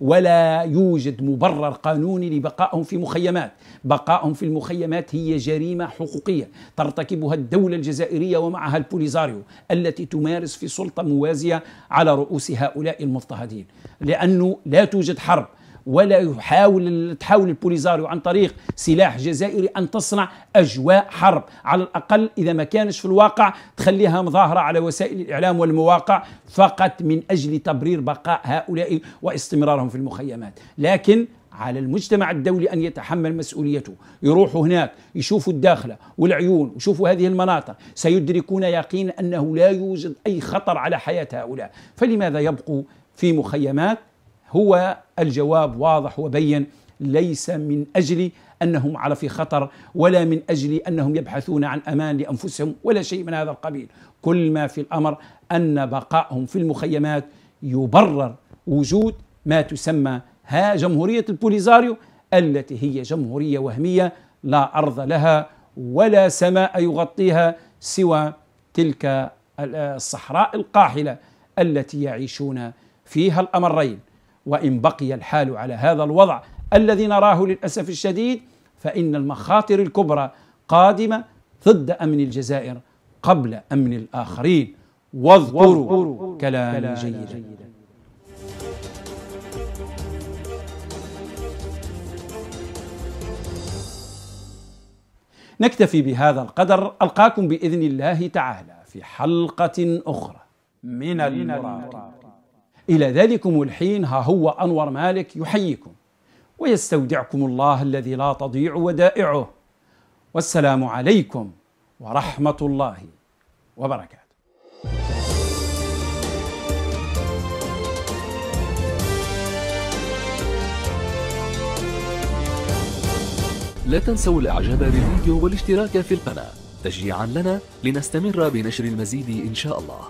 ولا يوجد مبرر قانوني لبقائهم في مخيمات بقائهم في المخيمات هي جريمة حقوقية ترتكبها الدولة الجزائرية ومعها البوليزاريو التي تمارس في سلطة موازية على رؤوس هؤلاء المضطهدين لأنه لا توجد حرب ولا يحاول تحاول البوليزاريو عن طريق سلاح جزائري أن تصنع أجواء حرب على الأقل إذا ما كانش في الواقع تخليها مظاهرة على وسائل الإعلام والمواقع فقط من أجل تبرير بقاء هؤلاء واستمرارهم في المخيمات لكن على المجتمع الدولي أن يتحمل مسؤوليته يروحوا هناك يشوفوا الداخلة والعيون ويشوفوا هذه المناطق سيدركون يقين أنه لا يوجد أي خطر على حياة هؤلاء فلماذا يبقوا في مخيمات هو الجواب واضح وبين ليس من أجل أنهم على في خطر ولا من أجل أنهم يبحثون عن أمان لأنفسهم ولا شيء من هذا القبيل كل ما في الأمر أن بقائهم في المخيمات يبرر وجود ما تسمى ها جمهورية البوليزاريو التي هي جمهورية وهمية لا أرض لها ولا سماء يغطيها سوى تلك الصحراء القاحلة التي يعيشون فيها الأمرين وإن بقي الحال على هذا الوضع الذي نراه للأسف الشديد فإن المخاطر الكبرى قادمة ضد أمن الجزائر قبل أمن الآخرين واذكروا كلام جيدا نكتفي بهذا القدر ألقاكم بإذن الله تعالى في حلقة أخرى من المراقب إلى ذلكم الحين ها هو أنور مالك يحييكم ويستودعكم الله الذي لا تضيع ودائعه والسلام عليكم ورحمة الله وبركاته لا تنسوا الاعجاب بالفيديو والاشتراك في القناة تشجيعا لنا لنستمر بنشر المزيد إن شاء الله